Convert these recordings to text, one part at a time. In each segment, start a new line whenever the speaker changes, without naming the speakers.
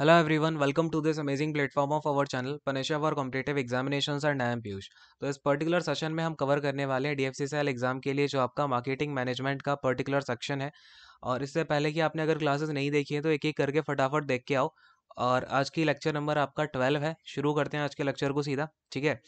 hello everyone welcome to this amazing platform of our channel पनेशा for competitive examination and I Piyush तो इस particular session में हम cover करने वाले हैं डीएफसी सेल एग्जाम के लिए जो आपका मार्केटिंग मैनेजमेंट का पर्टिकुलर सेक्शन है और इससे पहले कि आपने अगर क्लासेस नहीं देखी है तो एक एक करके फटाफट देख के आओ और आज की लेक्चर नंबर आपका ट्वेल्व है शुरू करते हैं आज के लेक्चर को सीधा ठीक है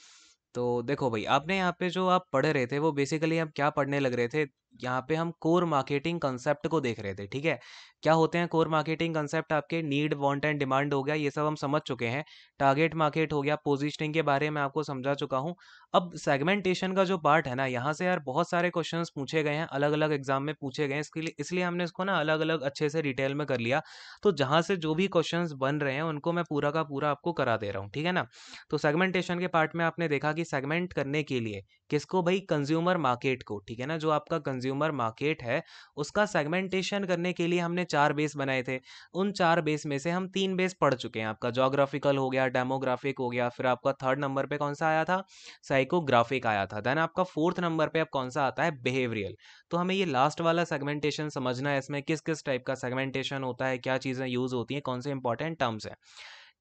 तो देखो भाई आपने यहाँ पे जो आप पढ़ रहे थे वो बेसिकली आप क्या पढ़ने लग रहे थे यहाँ पे हम कोर मार्केटिंग कंसेप्ट को देख रहे थे ठीक है क्या होते हैं कोर मार्केटिंग कंसेप्ट आपके नीड वांट एंड डिमांड हो गया ये सब हम समझ चुके हैं टारगेट मार्केट हो गया पोजिशनिंग के बारे में आपको समझा चुका हूँ अब सेगमेंटेशन का जो पार्ट है ना यहाँ से यार बहुत सारे क्वेश्चन पूछे गए हैं अलग अलग एग्जाम में पूछे गए हैं इसके लिए इसलिए हमने इसको ना अलग अलग अच्छे से डिटेल में कर लिया तो जहाँ से जो भी क्वेश्चन बन रहे हैं उनको मैं पूरा का पूरा आपको करा दे रहा हूँ ठीक है ना तो सेगमेंटेशन के पार्ट में आपने देखा कि सेगमेंट करने के लिए किसको भाई कंज्यूमर मार्केट को ठीक है ना जो आपका कंज्यूमर मार्केट है उसका सेगमेंटेशन करने के लिए हमने चार बेस बनाए थे उन चार बेस में से हम तीन बेस पढ़ चुके हैं आपका जोग्राफिकल हो गया डेमोग्राफिक हो गया फिर आपका थर्ड नंबर पर कौन सा आया था साइकोग्राफिक आया था देन आपका फोर्थ नंबर पर अब कौन सा आता है बिहेवियल तो हमें ये लास्ट वाला सेगमेंटेशन समझना है इसमें किस किस टाइप का सेगमेंटेशन होता है क्या चीज़ें यूज़ होती हैं कौन से इंपॉर्टेंट टर्म्स हैं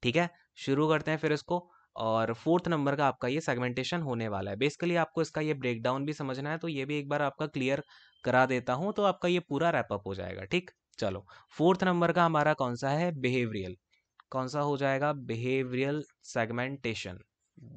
ठीक है शुरू करते हैं फिर इसको और फोर्थ नंबर का आपका ये सेगमेंटेशन होने वाला है बेसिकली आपको इसका ये ब्रेकडाउन भी समझना है तो ये भी एक बार आपका क्लियर करा देता हूँ तो आपका ये पूरा रैपअप हो जाएगा ठीक चलो फोर्थ नंबर का हमारा कौन सा है बिहेवियल कौन सा हो जाएगा बिहेवियल सेगमेंटेशन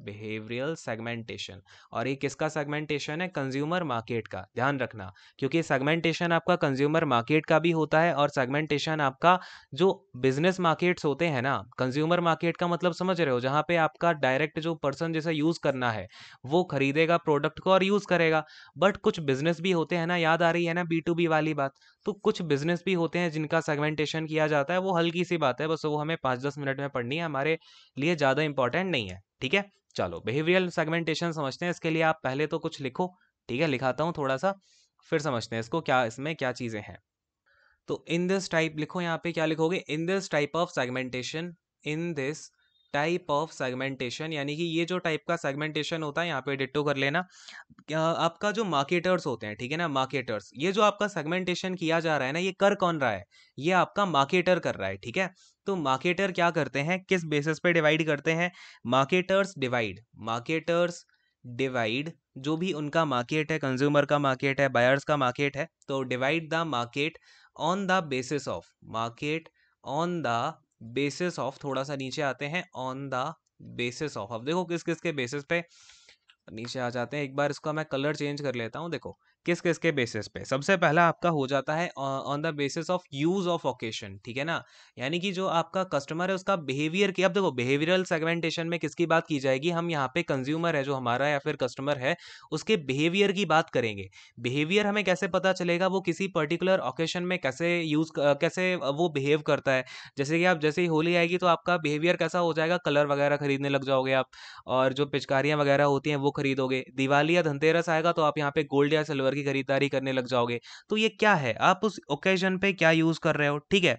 बिहेवियरल सेगमेंटेशन और ये किसका सेगमेंटेशन है कंज्यूमर मार्केट का ध्यान रखना क्योंकि सेगमेंटेशन आपका कंज्यूमर मार्केट का भी होता है और सेगमेंटेशन आपका जो बिजनेस मार्केट्स होते हैं ना कंज्यूमर मार्केट का मतलब समझ रहे हो जहाँ पे आपका डायरेक्ट जो पर्सन जैसे यूज़ करना है वो खरीदेगा प्रोडक्ट को और यूज़ करेगा बट कुछ बिजनेस भी होते हैं ना याद आ रही है ना बी वाली बात तो कुछ बिजनेस भी होते हैं जिनका सेगमेंटेशन किया जाता है वो हल्की सी बात है बस वो हमें पाँच दस मिनट में पढ़नी है हमारे लिए ज़्यादा इंपॉर्टेंट नहीं है ठीक है चलो बिहेवियल सेगमेंटेशन समझते हैं इसके लिए आप पहले तो कुछ लिखो ठीक है लिखाता हूँ थोड़ा सा फिर समझते हैं इसको क्या इसमें क्या चीज़ें हैं तो इन दिस टाइप लिखो यहाँ पे क्या लिखोगे in this type of segmentation in this type of segmentation यानी कि ये जो टाइप का सेगमेंटेशन होता है यहाँ पे डिटो कर लेना आपका जो मार्केटर्स होते हैं ठीक है ना मार्केटर्स ये जो आपका सेगमेंटेशन किया जा रहा है ना ये कर कौन रहा है ये आपका मार्केटर कर रहा है ठीक है तो मार्केटर क्या करते हैं किस बेसिस पे डिवाइड करते हैं मार्केटर्स डिवाइड मार्केटर्स डिवाइड जो भी उनका मार्केट है कंज्यूमर का मार्केट है बायर्स का मार्केट है तो divide the market on the basis of market on the basis of थोड़ा सा नीचे आते हैं ऑन द बेसिस ऑफ अब देखो किस किस के बेसिस पे नीचे आ जाते हैं एक बार इसका मैं कलर चेंज कर लेता हूँ देखो किस किस के बेसिस पे सबसे पहला आपका हो जाता है on the basis of use of occasion ठीक है ना यानी कि जो आपका कस्टमर है उसका बिहेवियर की अब देखो बिहेवियरल सेगमेंटेशन में किसकी बात की जाएगी हम यहाँ पे कंज्यूमर है जो हमारा या फिर कस्टमर है उसके बिहेवियर की बात करेंगे बिहेवियर हमें कैसे पता चलेगा वो किसी पर्टिकुलर ओकेशन में कैसे यूज कैसे वो बिहेव करता है जैसे कि आप जैसे ही होली आएगी तो आपका बिहेवियर कैसा हो जाएगा कलर वगैरह खरीदने लग जाओगे आप और जो पिचकारियाँ वगैरह होती हैं वो खरीदोगे दिवाली या धनतेरस आएगा तो आप यहाँ पे गोल्ड या सिल्वर की खरीदारी करने लग जाओगे तो ये क्या है आप उस ओकेजन पे क्या यूज़ कर रहे हो ठीक है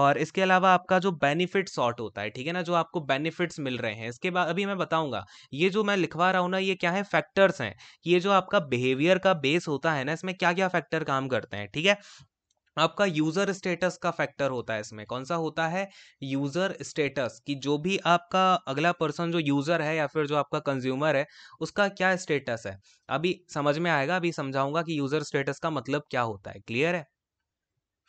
और इसके अलावा आपका जो बेनिफिट शॉर्ट होता है ठीक है ना जो आपको बेनिफिट्स मिल रहे हैं इसके बाद अभी मैं बताऊंगा ये जो मैं लिखवा रहा हूँ ना ये क्या है फैक्टर्स हैं ये जो आपका बिहेवियर का बेस होता है ना इसमें क्या क्या फैक्टर काम करते हैं ठीक है आपका यूजर स्टेटस का फैक्टर होता है इसमें कौन सा होता है यूजर स्टेटस कि जो भी आपका अगला पर्सन जो यूजर है या फिर जो आपका कंज्यूमर है उसका क्या स्टेटस है अभी समझ में आएगा अभी समझाऊंगा कि यूजर स्टेटस का मतलब क्या होता है क्लियर है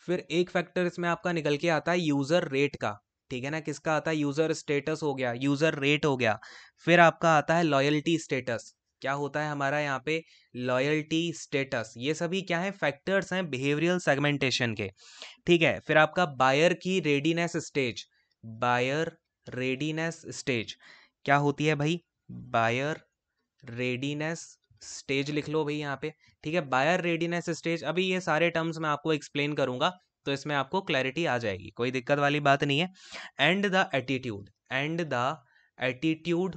फिर एक फैक्टर इसमें आपका निकल के आता है यूजर रेट का ठीक है ना किसका आता है यूजर स्टेटस हो गया यूजर रेट हो गया फिर आपका आता है लॉयल्टी स्टेटस क्या होता है हमारा यहाँ पे लॉयल्टी स्टेटस ये सभी क्या है फैक्टर्स हैं बिहेवियरल सेगमेंटेशन के ठीक है फिर आपका बायर की readiness stage buyer readiness stage क्या होती है भाई बायर रेडीनेस स्टेज लिख लो भाई यहाँ पे ठीक है बायर रेडीनेस स्टेज अभी ये सारे टर्म्स मैं आपको एक्सप्लेन करूंगा तो इसमें आपको क्लैरिटी आ जाएगी कोई दिक्कत वाली बात नहीं है and the attitude and the attitude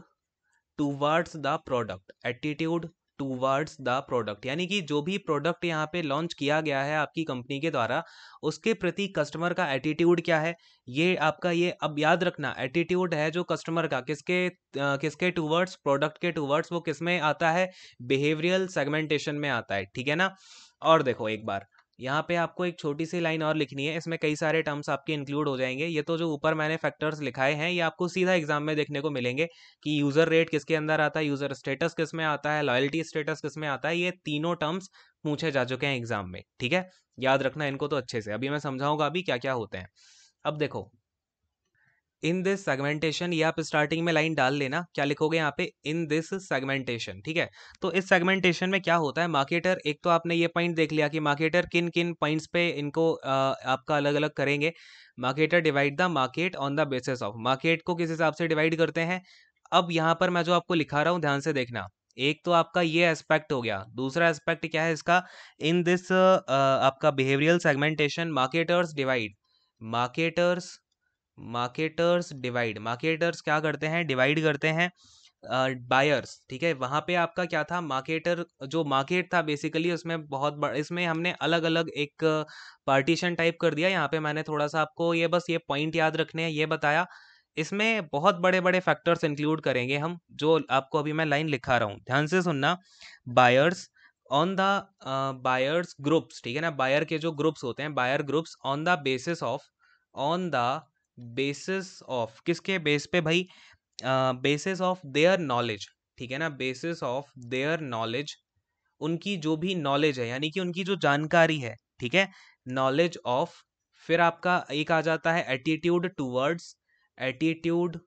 towards the product attitude towards the product यानी कि जो भी प्रोडक्ट यहाँ पे लॉन्च किया गया है आपकी कंपनी के द्वारा उसके प्रति कस्टमर का एटीट्यूड क्या है ये आपका ये अब याद रखना एटीट्यूड है जो कस्टमर का किसके आ, किसके टूवर्ड्स प्रोडक्ट के टूवर्ड्स वो किस में आता है बिहेवियल सेगमेंटेशन में आता है ठीक है ना और देखो एक बार यहाँ पे आपको एक छोटी सी लाइन और लिखनी है इसमें कई सारे टर्म्स आपके इंक्लूड हो जाएंगे ये तो जो ऊपर मैंने फैक्टर्स लिखाए हैं ये आपको सीधा एग्जाम में देखने को मिलेंगे कि यूज़र रेट किसके अंदर आता है यूज़र स्टेटस किस में आता है लॉयल्टी स्टेटस किस में आता है ये तीनों टर्म्स पूछे जा चुके हैं एग्जाम में ठीक है याद रखना इनको तो अच्छे से अभी मैं समझाऊंगा अभी क्या क्या होते हैं अब देखो इन दिस सेगमेंटेशन ये आप स्टार्टिंग में लाइन डाल लेना क्या लिखोगे यहाँ पे इन दिस सेगमेंटेशन ठीक है तो इस सेगमेंटेशन में क्या होता है मार्केटर एक तो आपने ये पॉइंट देख लिया कि मार्केटर किन किन पॉइंट्स पे इनको आ, आपका अलग अलग करेंगे marketer divide the market on the basis of market को किस हिसाब से डिवाइड करते हैं अब यहाँ पर मैं जो आपको लिखा रहा हूँ ध्यान से देखना एक तो आपका ये एस्पेक्ट हो गया दूसरा एस्पेक्ट क्या है इसका इन दिस आपका behavioural segmentation marketers divide marketers marketers divide marketers क्या करते हैं डिवाइड करते हैं बायर्स ठीक है वहाँ पे आपका क्या था मार्केटर जो मार्केट था बेसिकली उसमें बहुत बड़ा इसमें हमने अलग अलग एक पार्टीशन टाइप कर दिया यहाँ पे मैंने थोड़ा सा आपको ये बस ये पॉइंट याद रखने हैं ये बताया इसमें बहुत बड़े बड़े फैक्टर्स इंक्लूड करेंगे हम जो आपको अभी मैं लाइन लिखा रहा हूँ ध्यान से सुनना buyers on the buyers groups ठीक है ना बायर के जो ग्रुप्स होते हैं buyer groups on the basis of on the basis of किसके बेस पे भाई बेसिस ऑफ देयर नॉलेज ठीक है ना बेसिस ऑफ देयर नॉलेज उनकी जो भी नॉलेज है यानी कि उनकी जो जानकारी है ठीक है नॉलेज ऑफ फिर आपका एक आ जाता है attitude towards attitude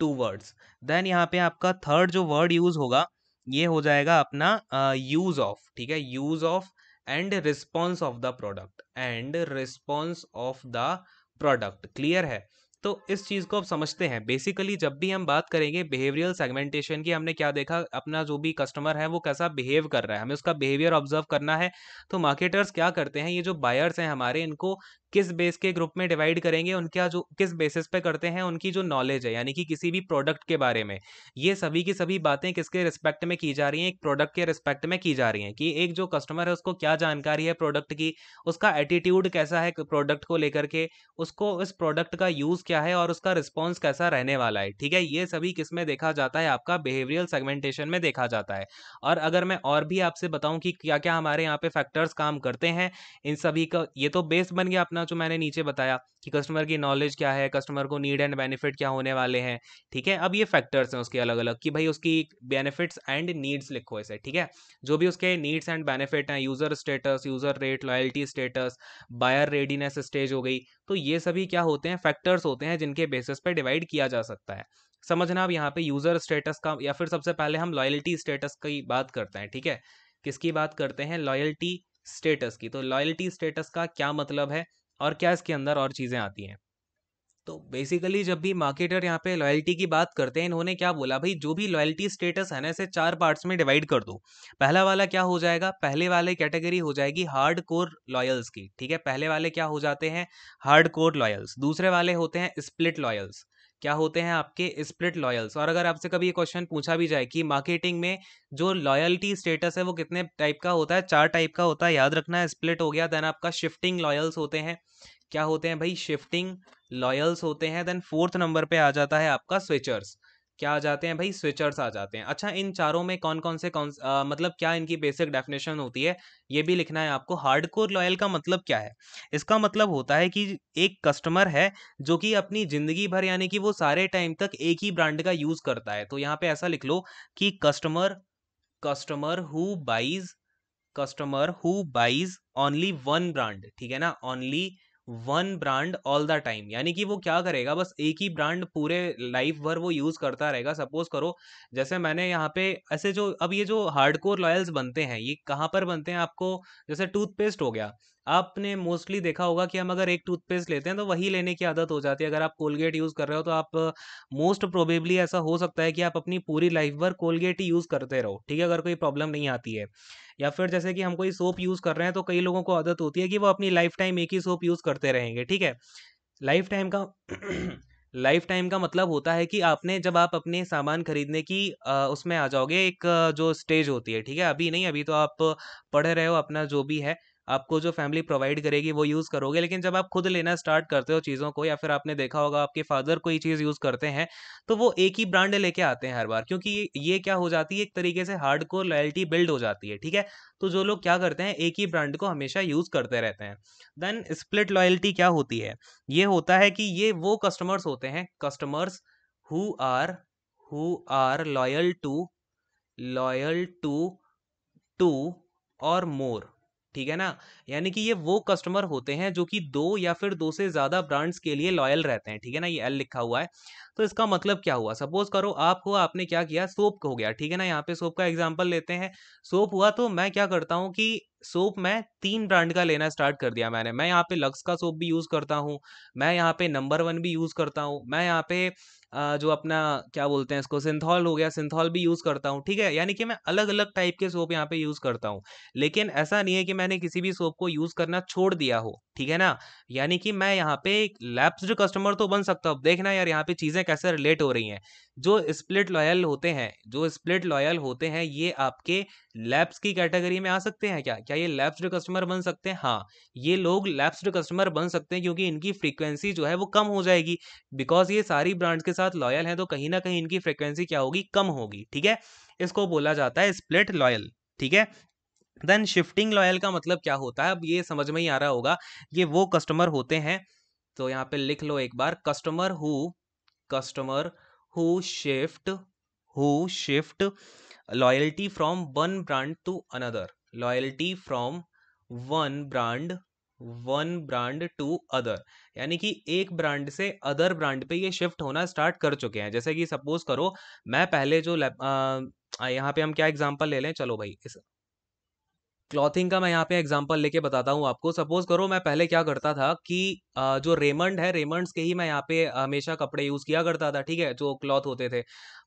towards then यहाँ पे आपका थर्ड जो वर्ड यूज होगा ये हो जाएगा अपना यूज ऑफ ठीक है use of and response of the product and response of the product clear है तो इस चीज़ को आप समझते हैं बेसिकली जब भी हम बात करेंगे बिहेवियरल सेगमेंटेशन की हमने क्या देखा अपना जो भी कस्टमर है वो कैसा बिहेव कर रहा है हमें उसका बिहेवियर ऑब्जर्व करना है तो मार्केटर्स क्या करते हैं ये जो बायर्स हैं हमारे इनको किस बेस के ग्रुप में डिवाइड करेंगे उनका जो किस बेसिस पे करते हैं उनकी जो नॉलेज है यानी कि किसी भी प्रोडक्ट के बारे में ये सभी की सभी बातें किसके रिस्पेक्ट में की जा रही हैं एक प्रोडक्ट के रिस्पेक्ट में की जा रही हैं कि एक जो कस्टमर है उसको क्या जानकारी है प्रोडक्ट की उसका एटीट्यूड कैसा है प्रोडक्ट को लेकर के उसको इस प्रोडक्ट का यूज़ क्या है और उसका रिस्पॉन्स कैसा रहने वाला है ठीक है ये सभी किस में देखा जाता है आपका बिहेवियल सेगमेंटेशन में देखा जाता है और अगर मैं और भी आपसे बताऊँ कि क्या क्या हमारे यहाँ पे फैक्टर्स काम करते हैं इन सभी का ये तो बेस बन गया अपना अपना जो मैंने नीचे बताया कि कस्टमर की नॉलेज क्या है कस्टमर को नीड एंड बेनिफिट क्या होने वाले हैं ठीक है अब ये फैक्टर्स हैं उसके अलग अलग कि भाई उसकी बेनिफिट्स एंड नीड्स लिखो इसे ठीक है जो भी उसके नीड्स एंड बेनिफिट हैं user status user rate loyalty status buyer readiness stage हो गई तो ये सभी क्या होते हैं फैक्टर्स होते हैं जिनके बेसिस पर डिवाइड किया जा सकता है समझना अब यहाँ पे यूज़र स्टेटस का या फिर सबसे पहले हम लॉयल्टी स्टेटस की बात करते हैं ठीक है किसकी बात करते हैं लॉयल्टी स्टेटस की तो लॉयल्टी स्टेटस का क्या मतलब है और क्या इसके अंदर और चीज़ें आती हैं तो बेसिकली जब भी मार्केटर यहाँ पे लॉयल्टी की बात करते हैं इन्होंने क्या बोला भाई जो भी लॉयल्टी स्टेटस है ना इसे चार पार्ट्स में डिवाइड कर दो पहला वाला क्या हो जाएगा पहले वाले कैटेगरी हो जाएगी हार्ड कोर लॉयल्स की ठीक है पहले वाले क्या हो जाते हैं हार्ड कोर लॉयल्स दूसरे वाले होते हैं स्प्लिट लॉयल्स क्या होते हैं आपके स्प्लिट लॉयल्स और अगर आपसे कभी ये क्वेश्चन पूछा भी जाए कि मार्केटिंग में जो लॉयल्टी स्टेटस है वो कितने टाइप का होता है चार टाइप का होता है याद रखना है स्प्लिट हो गया देन आपका शिफ्टिंग लॉयल्स होते हैं क्या होते हैं भाई शिफ्टिंग लॉयल्स होते हैं देन फोर्थ नंबर पे आ जाता है आपका स्विचर्स क्या आ जाते हैं भाई स्विचर्स आ जाते हैं अच्छा इन चारों में कौन कौन से कौन आ, मतलब क्या इनकी बेसिक डेफिनेशन होती है ये भी लिखना है आपको हार्डकोर लॉयल का मतलब क्या है इसका मतलब होता है कि एक कस्टमर है जो कि अपनी ज़िंदगी भर यानी कि वो सारे टाइम तक एक ही ब्रांड का यूज़ करता है तो यहाँ पे ऐसा लिख लो कि customer customer who buys customer who buys only one brand ठीक है ना only one brand all the time यानी कि वो क्या करेगा बस एक ही ब्रांड पूरे लाइफ भर वो यूज़ करता रहेगा सपोज करो जैसे मैंने यहाँ पे ऐसे जो अब ये जो हार्डकोर लॉयल्स बनते हैं ये कहाँ पर बनते हैं आपको जैसे टूथपेस्ट हो गया आपने मोस्टली देखा होगा कि हम अगर एक टूथपेस्ट लेते हैं तो वही लेने की आदत हो जाती है अगर आप कोलगेट यूज़ कर रहे हो तो आप मोस्ट प्रोबेबली ऐसा हो सकता है कि आप अपनी पूरी लाइफ भर कोलगेट ही यूज़ करते रहो ठीक है अगर कोई प्रॉब्लम नहीं आती है या फिर जैसे कि हम कोई सोप यूज़ कर रहे हैं तो कई लोगों को आदत होती है कि वो अपनी लाइफ टाइम एक ही सोप यूज़ करते रहेंगे ठीक है लाइफ टाइम का लाइफ टाइम का मतलब होता है कि आपने जब आप अपने सामान खरीदने की आ, उसमें आ जाओगे एक जो स्टेज होती है ठीक है अभी नहीं अभी तो आप पढ़ रहे हो अपना जो भी है आपको जो फैमिली प्रोवाइड करेगी वो यूज़ करोगे लेकिन जब आप खुद लेना स्टार्ट करते हो चीज़ों को या फिर आपने देखा होगा आपके फादर कोई चीज़ यूज़ करते हैं तो वो एक ही ब्रांड लेके आते हैं हर बार क्योंकि ये क्या हो जाती है एक तरीके से हार्ड कोर लॉयल्टी बिल्ड हो जाती है ठीक है तो जो लोग क्या करते हैं एक ही ब्रांड को हमेशा यूज़ करते रहते हैं देन स्प्लिट लॉयल्टी क्या होती है ये होता है कि ये वो कस्टमर्स होते हैं customers who are who are loyal to loyal to to और मोर ठीक है ना यानी कि ये वो कस्टमर होते हैं जो कि दो या फिर दो से ज़्यादा ब्रांड्स के लिए लॉयल रहते हैं ठीक है ना ये एल लिखा हुआ है तो इसका मतलब क्या हुआ सपोज करो आप हुआ आपने क्या किया सोप हो गया ठीक है ना यहाँ पे सोप का एग्जाम्पल लेते हैं सोप हुआ तो मैं क्या करता हूँ कि सोप मैं तीन ब्रांड का लेना स्टार्ट कर दिया मैंने मैं यहाँ पे लक्स का सोप भी यूज़ करता हूँ मैं यहाँ पे नंबर वन भी यूज़ करता हूँ मैं यहाँ पे जो अपना क्या बोलते हैं इसको सिंथॉल हो गया सिंथॉल भी यूज़ करता हूँ ठीक है यानी कि मैं अलग अलग टाइप के सोप यहाँ पे यूज़ करता हूँ लेकिन ऐसा नहीं है कि मैंने किसी भी सोप को यूज़ करना छोड़ दिया हो ठीक है ना यानी कि मैं यहाँ पे एक लैप्स कस्टमर तो बन सकता हूँ देखना यार यहाँ पे चीज़ें चीज़ें कैसे रिलेट हो रही हैं जो स्प्लिट लॉयल होते हैं जो स्प्लिट लॉयल होते हैं ये आपके लैब्स की कैटेगरी में आ सकते हैं क्या क्या ये लैब्सड कस्टमर बन सकते हैं हाँ ये लोग लैब्सड कस्टमर बन सकते हैं क्योंकि इनकी फ्रीक्वेंसी जो है वो कम हो जाएगी बिकॉज ये सारी ब्रांड्स के साथ लॉयल हैं तो कहीं ना कहीं इनकी फ्रिक्वेंसी क्या होगी कम होगी ठीक है इसको बोला जाता है स्प्लिट लॉयल ठीक है देन शिफ्टिंग लॉयल का मतलब क्या होता है अब ये समझ में ही आ रहा होगा ये वो कस्टमर होते हैं तो यहाँ पे लिख लो एक बार customer who customer who shift who shift loyalty from one brand to another loyalty from one brand one brand to other यानी कि एक ब्रांड से अदर ब्रांड पे ये शिफ्ट होना स्टार्ट कर चुके हैं जैसे कि सपोज करो मैं पहले जो यहाँ पे हम क्या एग्जांपल ले लें चलो भाई इस क्लॉथिंग का मैं यहाँ पे एग्जांपल लेके बताता हूँ आपको सपोज करो मैं पहले क्या करता था कि जो रेमंड है रेमंड्स के ही मैं यहाँ पे हमेशा कपड़े यूज़ किया करता था ठीक है जो क्लॉथ होते थे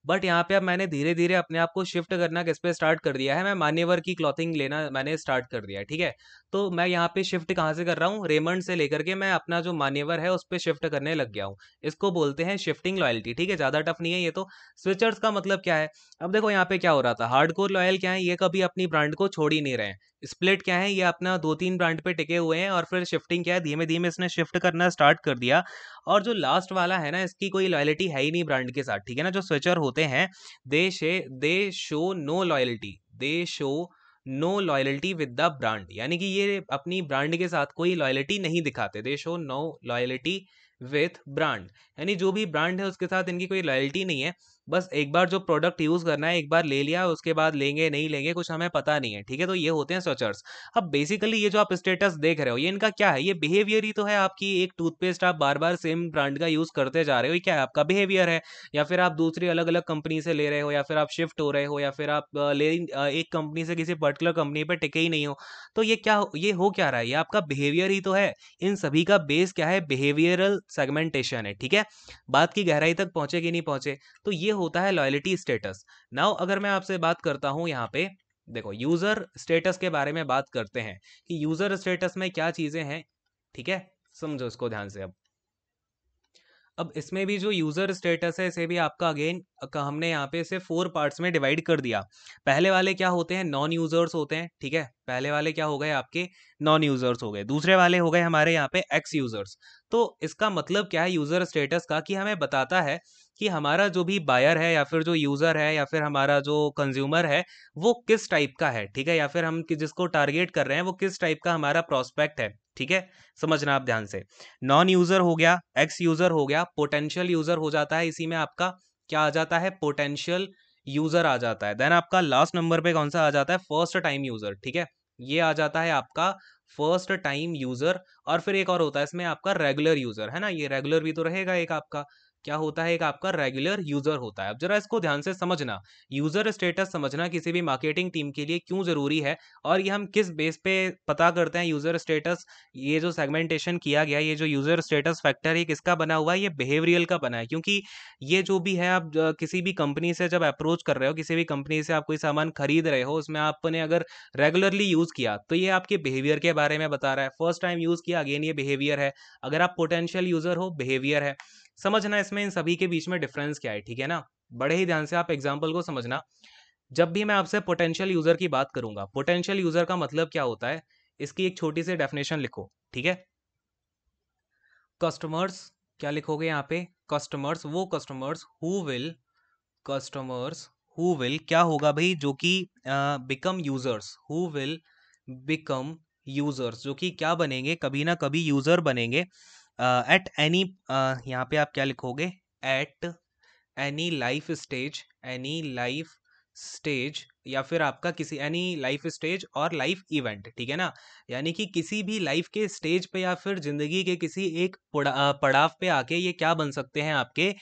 बट यहाँ पे अब मैंने धीरे धीरे अपने आप को शिफ्ट करना किस पे स्टार्ट कर दिया है मैं मान्यवर की क्लॉथिंग लेना मैंने स्टार्ट कर दिया ठीक है तो मैं यहाँ पे शिफ्ट कहाँ से कर रहा हूँ रेमंड से लेकर के मैं अपना जो मान्यवर है उस पर शिफ्ट करने लग गया हूँ इसको बोलते हैं शिफ्टिंग लॉयल्टी ठीक है ज़्यादा टफ नहीं है ये तो स्विचर्स का मतलब क्या है अब देखो यहाँ पे क्या हो रहा था हार्ड कोर लॉयल क्या है ये कभी अपनी ब्रांड को छोड़ ही नहीं रहे स्प्लिट क्या है ये अपना दो तीन ब्रांड पे टिके हुए हैं और फिर शिफ्टिंग क्या है धीमे धीमे इसने शिफ्ट करना स्टार्ट कर दिया और जो लास्ट वाला है ना इसकी कोई लॉयलिटी है ही नहीं ब्रांड के साथ ठीक है ना जो स्विचर होते हैं they she they show no loyalty they show no loyalty with the brand यानी कि ये अपनी ब्रांड के साथ कोई लॉयल्टी नहीं दिखाते they show no loyalty with brand यानी जो भी ब्रांड है उसके साथ इनकी कोई लॉयल्टी नहीं है बस एक बार जो प्रोडक्ट यूज करना है एक बार ले लिया उसके बाद लेंगे नहीं लेंगे कुछ हमें पता नहीं है ठीक है तो ये होते हैं स्वचर्स अब बेसिकली ये जो आप स्टेटस देख रहे हो ये इनका क्या है ये बिहेवियर ही तो है आपकी एक टूथपेस्ट आप बार बार सेम ब्रांड का यूज करते जा रहे हो ये क्या है आपका बिहेवियर है या फिर आप दूसरी अलग अलग कंपनी से ले रहे हो या फिर आप शिफ्ट हो रहे हो या फिर आप ले एक कंपनी से किसी पर्टिकुलर कंपनी पर टिके ही नहीं हो तो ये क्या ये हो क्या रहा है ये आपका बिहेवियर ही तो है इन सभी का बेस क्या है बिहेवियरल सेगमेंटेशन है ठीक है बात की गहराई तक पहुंचे कि नहीं पहुंचे तो ये होता है लॉयलिटी स्टेटस नाउ अगर मैं आपसे बात करता हूँ यहाँ पे देखो यूजर स्टेटस के बारे में बात करते हैं कि यूजर स्टेटस में क्या चीजें हैं ठीक है समझो इसको ध्यान से अब अब इसमें भी जो यूजर स्टेटस है इसे भी आपका अगेन हमने यहाँ पे इसे फोर पार्ट्स में डिवाइड कर दिया पहले वाले क्या होते हैं नॉन यूजर्स होते हैं ठीक है पहले वाले क्या हो गए आपके नॉन यूजर्स हो गए दूसरे वाले हो गए हमारे यहाँ पे एक्स यूजर्स तो इसका मतलब क्या है यूजर स्टेटस का कि हमें बताता है कि हमारा जो भी बायर है या फिर जो यूज़र है या फिर हमारा जो कंज्यूमर है वो किस टाइप का है ठीक है या फिर हम जिसको टारगेट कर रहे हैं वो किस टाइप का हमारा प्रोस्पेक्ट है ठीक है समझना आप ध्यान से नॉन यूज़र हो गया एक्स यूज़र हो गया पोटेंशियल यूज़र हो जाता है इसी में आपका क्या आ जाता है पोटेंशियल यूज़र आ जाता है देन आपका लास्ट नंबर पे कौन सा आ जाता है फर्स्ट टाइम यूज़र ठीक है ये आ जाता है आपका फर्स्ट टाइम यूज़र और फिर एक और होता है इसमें आपका रेगुलर यूज़र है ना ये रेगुलर भी तो रहेगा एक आपका क्या होता है एक आपका रेगुलर यूजर होता है अब जरा इसको ध्यान से समझना यूजर स्टेटस समझना किसी भी मार्केटिंग टीम के लिए क्यों जरूरी है और ये हम किस बेस पे पता करते हैं यूजर स्टेटस ये जो सेगमेंटेशन किया गया ये जो यूजर स्टेटस फैक्टर है किसका बना हुआ है ये बिहेवियल का बना है क्योंकि ये जो भी है आप किसी भी कंपनी से जब अप्रोच कर रहे हो किसी भी कंपनी से आप कोई सामान खरीद रहे हो उसमें आपने अगर रेगुलरली यूज किया तो ये आपके बिहेवियर के बारे में बता रहा है फर्स्ट टाइम यूज किया अगेन ये बिहेवियर है अगर आप पोटेंशियल यूजर हो बिहेवियर है समझना इसमें इन सभी के बीच में डिफरेंस क्या है ठीक है ना बड़े ही ध्यान से आप एग्जाम्पल को समझना जब भी मैं आपसे पोटेंशियल यूजर की बात करूंगा पोटेंशियल यूजर का मतलब क्या होता है इसकी एक छोटी सी डेफिनेशन लिखो ठीक है कस्टमर्स क्या लिखोगे यहाँ पे कस्टमर्स वो customers who will customers who will क्या होगा भाई जो कि become users who will become users जो कि क्या बनेंगे कभी ना कभी यूजर बनेंगे एट एनी यहाँ पे आप क्या लिखोगे at any life stage any life stage या फिर आपका किसी एनी लाइफ स्टेज और लाइफ इवेंट ठीक है ना यानी कि किसी भी लाइफ के स्टेज पे या फिर ज़िंदगी के किसी एक पड़ाव पे आके ये क्या बन सकते हैं आपके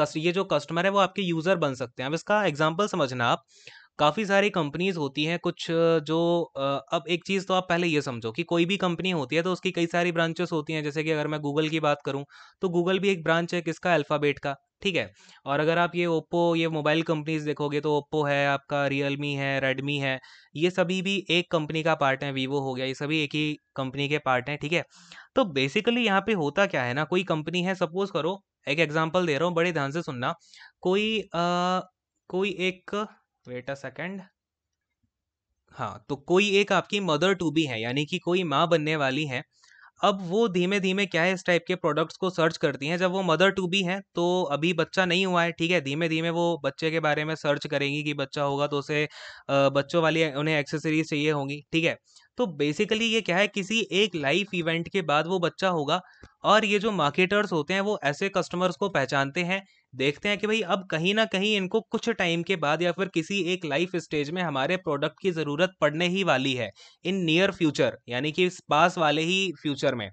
कस्ट ये जो कस्टमर है वो आपके यूज़र बन सकते हैं अब इसका एग्जांपल समझना आप काफ़ी सारी कंपनीज़ होती हैं कुछ जो अब एक चीज़ तो आप पहले ये समझो कि कोई भी कंपनी होती है तो उसकी कई सारी ब्रांचेस होती हैं जैसे कि अगर मैं गूगल की बात करूँ तो गूगल भी एक ब्रांच है किसका अल्फ़ाबेट का ठीक है और अगर आप ये ओप्पो ये मोबाइल कंपनीज देखोगे तो ओप्पो है आपका रियलमी है रेडमी है ये सभी भी एक कंपनी का पार्ट है वीवो हो गया ये सभी एक ही कंपनी के पार्ट हैं ठीक है तो बेसिकली यहाँ पे होता क्या है ना कोई कंपनी है सपोज करो एक एग्जाम्पल दे रहा हूँ बड़े ध्यान से सुनना कोई आ, कोई एक वेट अ सेकेंड हाँ तो कोई एक आपकी मदर टू बी है यानी कि कोई माँ बनने वाली है अब वो धीमे धीमे क्या है इस टाइप के प्रोडक्ट्स को सर्च करती हैं जब वो मदर टू बी हैं तो अभी बच्चा नहीं हुआ है ठीक है धीमे धीमे वो बच्चे के बारे में सर्च करेंगी कि बच्चा होगा तो उसे बच्चों वाली उन्हें एक्सेसरीज चाहिए होंगी ठीक है तो बेसिकली ये क्या है किसी एक लाइफ इवेंट के बाद वो बच्चा होगा और ये जो मार्केटर्स होते हैं वो ऐसे कस्टमर्स को पहचानते हैं देखते हैं कि भाई अब कहीं ना कहीं इनको कुछ टाइम के बाद या फिर किसी एक लाइफ स्टेज में हमारे प्रोडक्ट की ज़रूरत पड़ने ही वाली है इन नियर फ्यूचर यानी कि पास वाले ही फ्यूचर में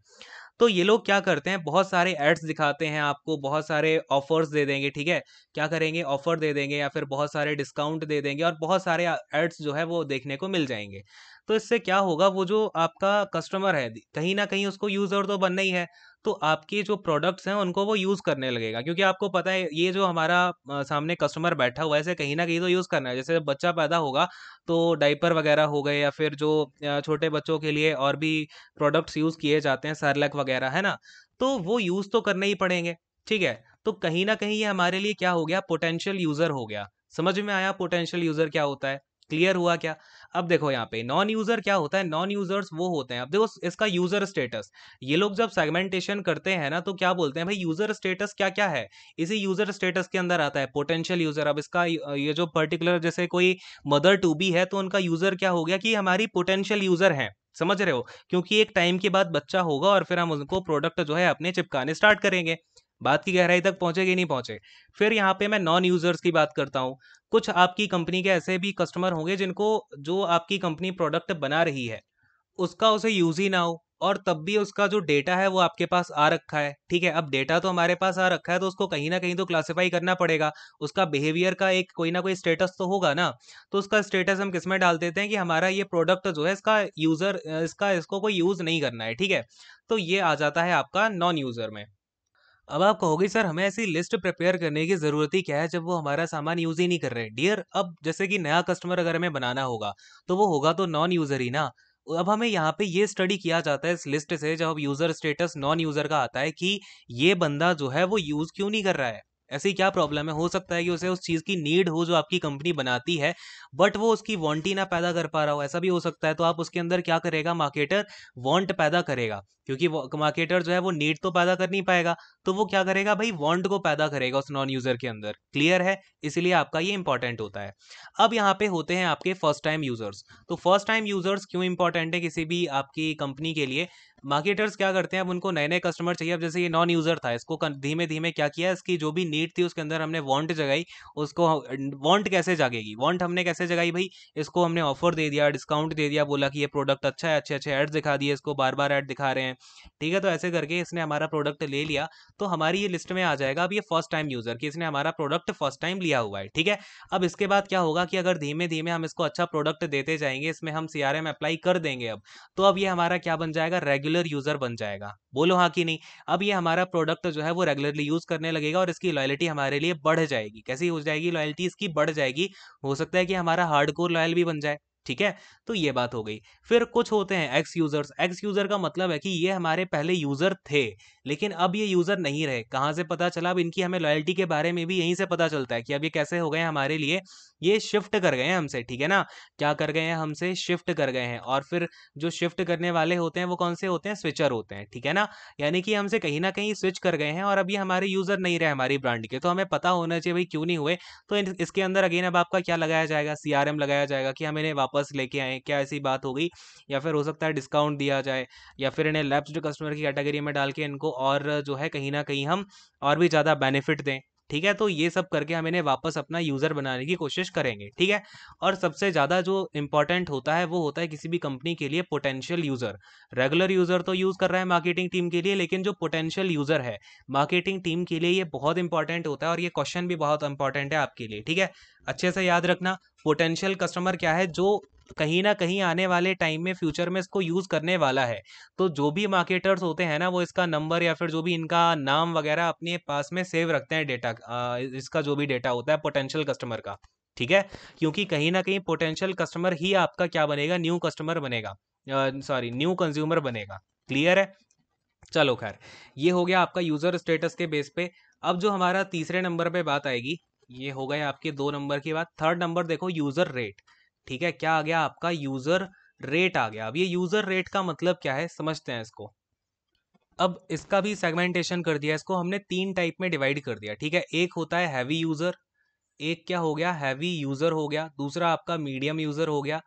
तो ये लोग क्या करते हैं बहुत सारे एड्स दिखाते हैं आपको बहुत सारे ऑफर्स दे देंगे ठीक है क्या करेंगे ऑफर दे देंगे या फिर बहुत सारे डिस्काउंट दे देंगे और बहुत सारे एड्स जो है वो देखने को मिल जाएंगे तो इससे क्या होगा वो जो आपका कस्टमर है कहीं ना कहीं उसको यूज़र तो बनना ही है तो आपके जो प्रोडक्ट्स हैं उनको वो यूज़ करने लगेगा क्योंकि आपको पता है ये जो हमारा सामने कस्टमर बैठा हुआ है इसे कहीं ना कहीं तो यूज़ करना है जैसे जब बच्चा पैदा होगा तो डाइपर वगैरह हो गए या फिर जो छोटे बच्चों के लिए और भी प्रोडक्ट्स यूज़ किए जाते हैं सरलक वगैरह है ना तो वो यूज़ तो करने ही पड़ेंगे ठीक है तो कहीं ना कहीं ये हमारे लिए क्या हो गया पोटेंशियल यूज़र हो गया समझ में आया पोटेंशियल यूज़र क्या होता है क्लियर हुआ क्या अब देखो यहाँ पे नॉन यूजर क्या होता है नॉन यूजर्स वो होते हैं अब देखो इसका यूजर स्टेटस ये लोग जब सेगमेंटेशन करते हैं ना तो क्या बोलते हैं भाई यूजर स्टेटस क्या क्या है इसी यूजर स्टेटस के अंदर आता है पोटेंशियल यूजर अब इसका ये जो पर्टिकुलर जैसे कोई मदर टू बी है तो उनका यूजर क्या हो गया कि हमारी पोटेंशियल यूजर है समझ रहे हो क्योंकि एक टाइम के बाद बच्चा होगा और फिर हम उनको प्रोडक्ट जो है अपने चिपकाने स्टार्ट करेंगे बात की गहराई तक पहुंचे कि नहीं पहुंचे फिर यहाँ पे मैं नॉन यूजर्स की बात करता हूँ कुछ आपकी कंपनी के ऐसे भी कस्टमर होंगे जिनको जो आपकी कंपनी प्रोडक्ट बना रही है उसका उसे यूज ही ना हो और तब भी उसका जो डेटा है वो आपके पास आ रखा है ठीक है अब डेटा तो हमारे पास आ रखा है तो उसको कहीं ना कहीं तो क्लासिफाई करना पड़ेगा उसका बिहेवियर का एक कोई ना कोई स्टेटस तो होगा ना तो उसका स्टेटस हम किसमें डाल देते हैं कि हमारा ये प्रोडक्ट जो है इसका यूज़र इसका इसको कोई यूज़ नहीं करना है ठीक है तो ये आ जाता है आपका नॉन यूज़र में अब आप कहोगे सर हमें ऐसी लिस्ट प्रिपेयर करने की ज़रूरत ही क्या है जब वो हमारा सामान यूज़ ही नहीं कर रहे डियर अब जैसे कि नया कस्टमर अगर हमें बनाना होगा तो वो होगा तो नॉन यूज़र ही ना अब हमें यहाँ पे ये स्टडी किया जाता है इस लिस्ट से जब यूज़र स्टेटस नॉन यूज़र का आता है कि ये बंदा जो है वो यूज़ क्यों नहीं कर रहा है ऐसी क्या प्रॉब्लम है हो सकता है कि उसे उस चीज़ की नीड हो जो आपकी कंपनी बनाती है बट वो उसकी वॉन्टी ना पैदा कर पा रहा हो ऐसा भी हो सकता है तो आप उसके अंदर क्या करेगा मार्केटर वॉन्ट पैदा करेगा क्योंकि मार्केटर जो है वो नीड तो पैदा कर नहीं पाएगा तो वो क्या करेगा भाई वॉन्ट को पैदा करेगा उस नॉन यूज़र के अंदर क्लियर है इसलिए आपका ये इंपॉर्टेंट होता है अब यहाँ पे होते हैं आपके फर्स्ट टाइम यूज़र्स तो फर्स्ट टाइम यूज़र्स क्यों इंपॉर्टेंट है किसी भी आपकी कंपनी के लिए मार्केटर्स क्या करते हैं अब उनको नए नए कस्टमर चाहिए अब जैसे ये नॉन यूज़र था इसको धीमे धीमे क्या किया इसकी जो भी नीड थी उसके अंदर हमने वॉन्ट जगाई उसको वॉन्ट कैसे जागेगी वॉन्ट हमने कैसे जगाई भाई इसको हमने ऑफर दे दिया डिस्काउंट दे दिया बोला कि ये प्रोडक्ट अच्छा है अच्छे अच्छे एड्स दिखा दिए इसको बार बार ऐड दिखा रहे हैं ठीक है तो ऐसे करके इसने हमारा प्रोडक्ट ले लिया तो हमारी ये लिस्ट में आ जाएगा अब ये फर्स्ट टाइम यूज़र कि इसने हमारा प्रोडक्ट फर्स्ट टाइम लिया हुआ है ठीक है अब इसके बाद क्या होगा कि अगर धीमे धीमे हम इसको अच्छा प्रोडक्ट देते जाएंगे इसमें हम सी अप्लाई कर देंगे अब तो अब ये हमारा क्या बन जाएगा रेगुलर रेगुलर यूजर बन जाएगा बोलो हाँ कि नहीं अब ये हमारा प्रोडक्ट जो है वो रेगुलरली यूज करने लगेगा और इसकी लॉयल्टी हमारे लिए बढ़ जाएगी कैसी हो जाएगी लॉयल्टी इसकी बढ़ जाएगी हो सकता है कि हमारा हार्ड कोर लॉयल भी बन जाए ठीक है तो ये बात हो गई फिर कुछ होते हैं एक्स यूजर्स एक्स यूजर का मतलब है कि ये हमारे पहले यूजर थे लेकिन अब ये यूजर नहीं रहे कहां से पता चला अब इनकी हमें लॉयल्टी के बारे में भी यहीं से पता चलता है कि अब ये कैसे हो गए हमारे लिए ये शिफ्ट कर गए हैं हमसे ठीक है ना क्या कर गए हैं हमसे शिफ्ट कर गए हैं और फिर जो शिफ्ट करने वाले होते हैं वो कौन से होते हैं स्विचर होते हैं ठीक है ना यानी कि हमसे कहीं ना कहीं स्विच कर गए हैं और अभी हमारे यूजर नहीं रहे हमारी ब्रांड के तो हमें पता होना चाहिए भाई क्यों नहीं हुए तो इसके अंदर अगेन अब आपका क्या लगाया जाएगा सी लगाया जाएगा कि हम इन्हें वापस लेके आए क्या ऐसी बात हो गई या फिर हो सकता है डिस्काउंट दिया जाए या फिर इन्हें लेफ्ट कस्टमर की कैटेगरी में डाल के इनको और जो है कहीं ना कहीं हम और भी ज़्यादा बेनिफिट दें ठीक है तो ये सब करके हम इन्हें वापस अपना यूज़र बनाने की कोशिश करेंगे ठीक है और सबसे ज़्यादा जो इंपॉर्टेंट होता है वो होता है किसी भी कंपनी के लिए पोटेंशियल यूज़र रेगुलर यूज़र तो यूज़ कर रहा है मार्केटिंग टीम के लिए लेकिन जो पोटेंशियल यूज़र है मार्केटिंग टीम के लिए ये बहुत इंपॉर्टेंट होता है और ये क्वेश्चन भी बहुत इंपॉर्टेंट है आपके लिए ठीक है अच्छे से याद रखना पोटेंशियल कस्टमर क्या है जो कहीं ना कहीं आने वाले टाइम में फ्यूचर में इसको यूज़ करने वाला है तो जो भी मार्केटर्स होते हैं ना वो इसका नंबर या फिर जो भी इनका नाम वगैरह अपने पास में सेव रखते हैं डेटा इसका जो भी डेटा होता है पोटेंशियल कस्टमर का ठीक है क्योंकि कहीं ना कहीं पोटेंशियल कस्टमर ही आपका क्या बनेगा न्यू कस्टमर बनेगा सॉरी न्यू कंज्यूमर बनेगा क्लियर है चलो खैर ये हो गया आपका यूज़र स्टेटस के बेस पे अब जो हमारा तीसरे नंबर पे बात आएगी ये हो गए आपके दो नंबर के बाद थर्ड नंबर देखो यूज़र रेट ठीक है क्या आ गया आपका यूज़र रेट आ गया अब ये यूज़र रेट का मतलब क्या है समझते हैं इसको अब इसका भी सेगमेंटेशन कर दिया इसको हमने तीन टाइप में डिवाइड कर दिया ठीक है एक होता है हैवी यूज़र एक क्या हो गया हैवी यूज़र हो गया दूसरा आपका मीडियम यूज़र हो गया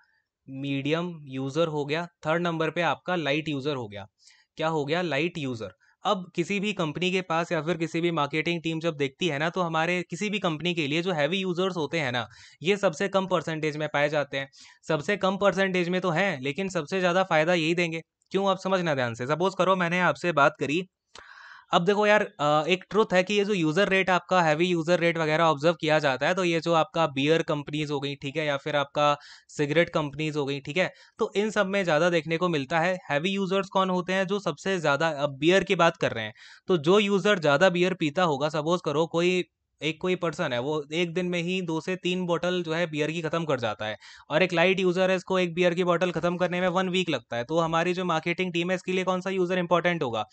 मीडियम यूज़र हो गया थर्ड नंबर पे आपका लाइट यूज़र हो गया क्या हो गया लाइट यूज़र अब किसी भी कंपनी के पास या फिर किसी भी मार्केटिंग टीम जब देखती है ना तो हमारे किसी भी कंपनी के लिए जो हैवी यूजर्स होते हैं ना ये सबसे कम परसेंटेज में पाए जाते हैं सबसे कम परसेंटेज में तो हैं लेकिन सबसे ज़्यादा फायदा यही देंगे क्यों आप समझना ध्यान से सपोज करो मैंने आपसे बात करी अब देखो यार एक ट्रुथ है कि ये जो यूजर रेट आपका हैवी यूजर रेट वगैरह ऑब्जर्व किया जाता है तो ये जो आपका बियर कंपनीज हो गई ठीक है या फिर आपका सिगरेट कंपनीज हो गई ठीक है तो इन सब में ज्यादा देखने को मिलता है हैवी यूजर्स कौन होते हैं जो सबसे ज्यादा अब बियर की बात कर रहे हैं तो जो यूजर ज्यादा बियर पीता होगा सपोज करो कोई एक कोई पर्सन है वो एक दिन में ही दो से तीन बोतल जो है बियर की ख़त्म कर जाता है और एक लाइट यूज़र है इसको एक बियर की बोतल ख़त्म करने में वन वीक लगता है तो हमारी जो मार्केटिंग टीम है इसके लिए कौन सा यूज़र इंपॉर्टेंट होगा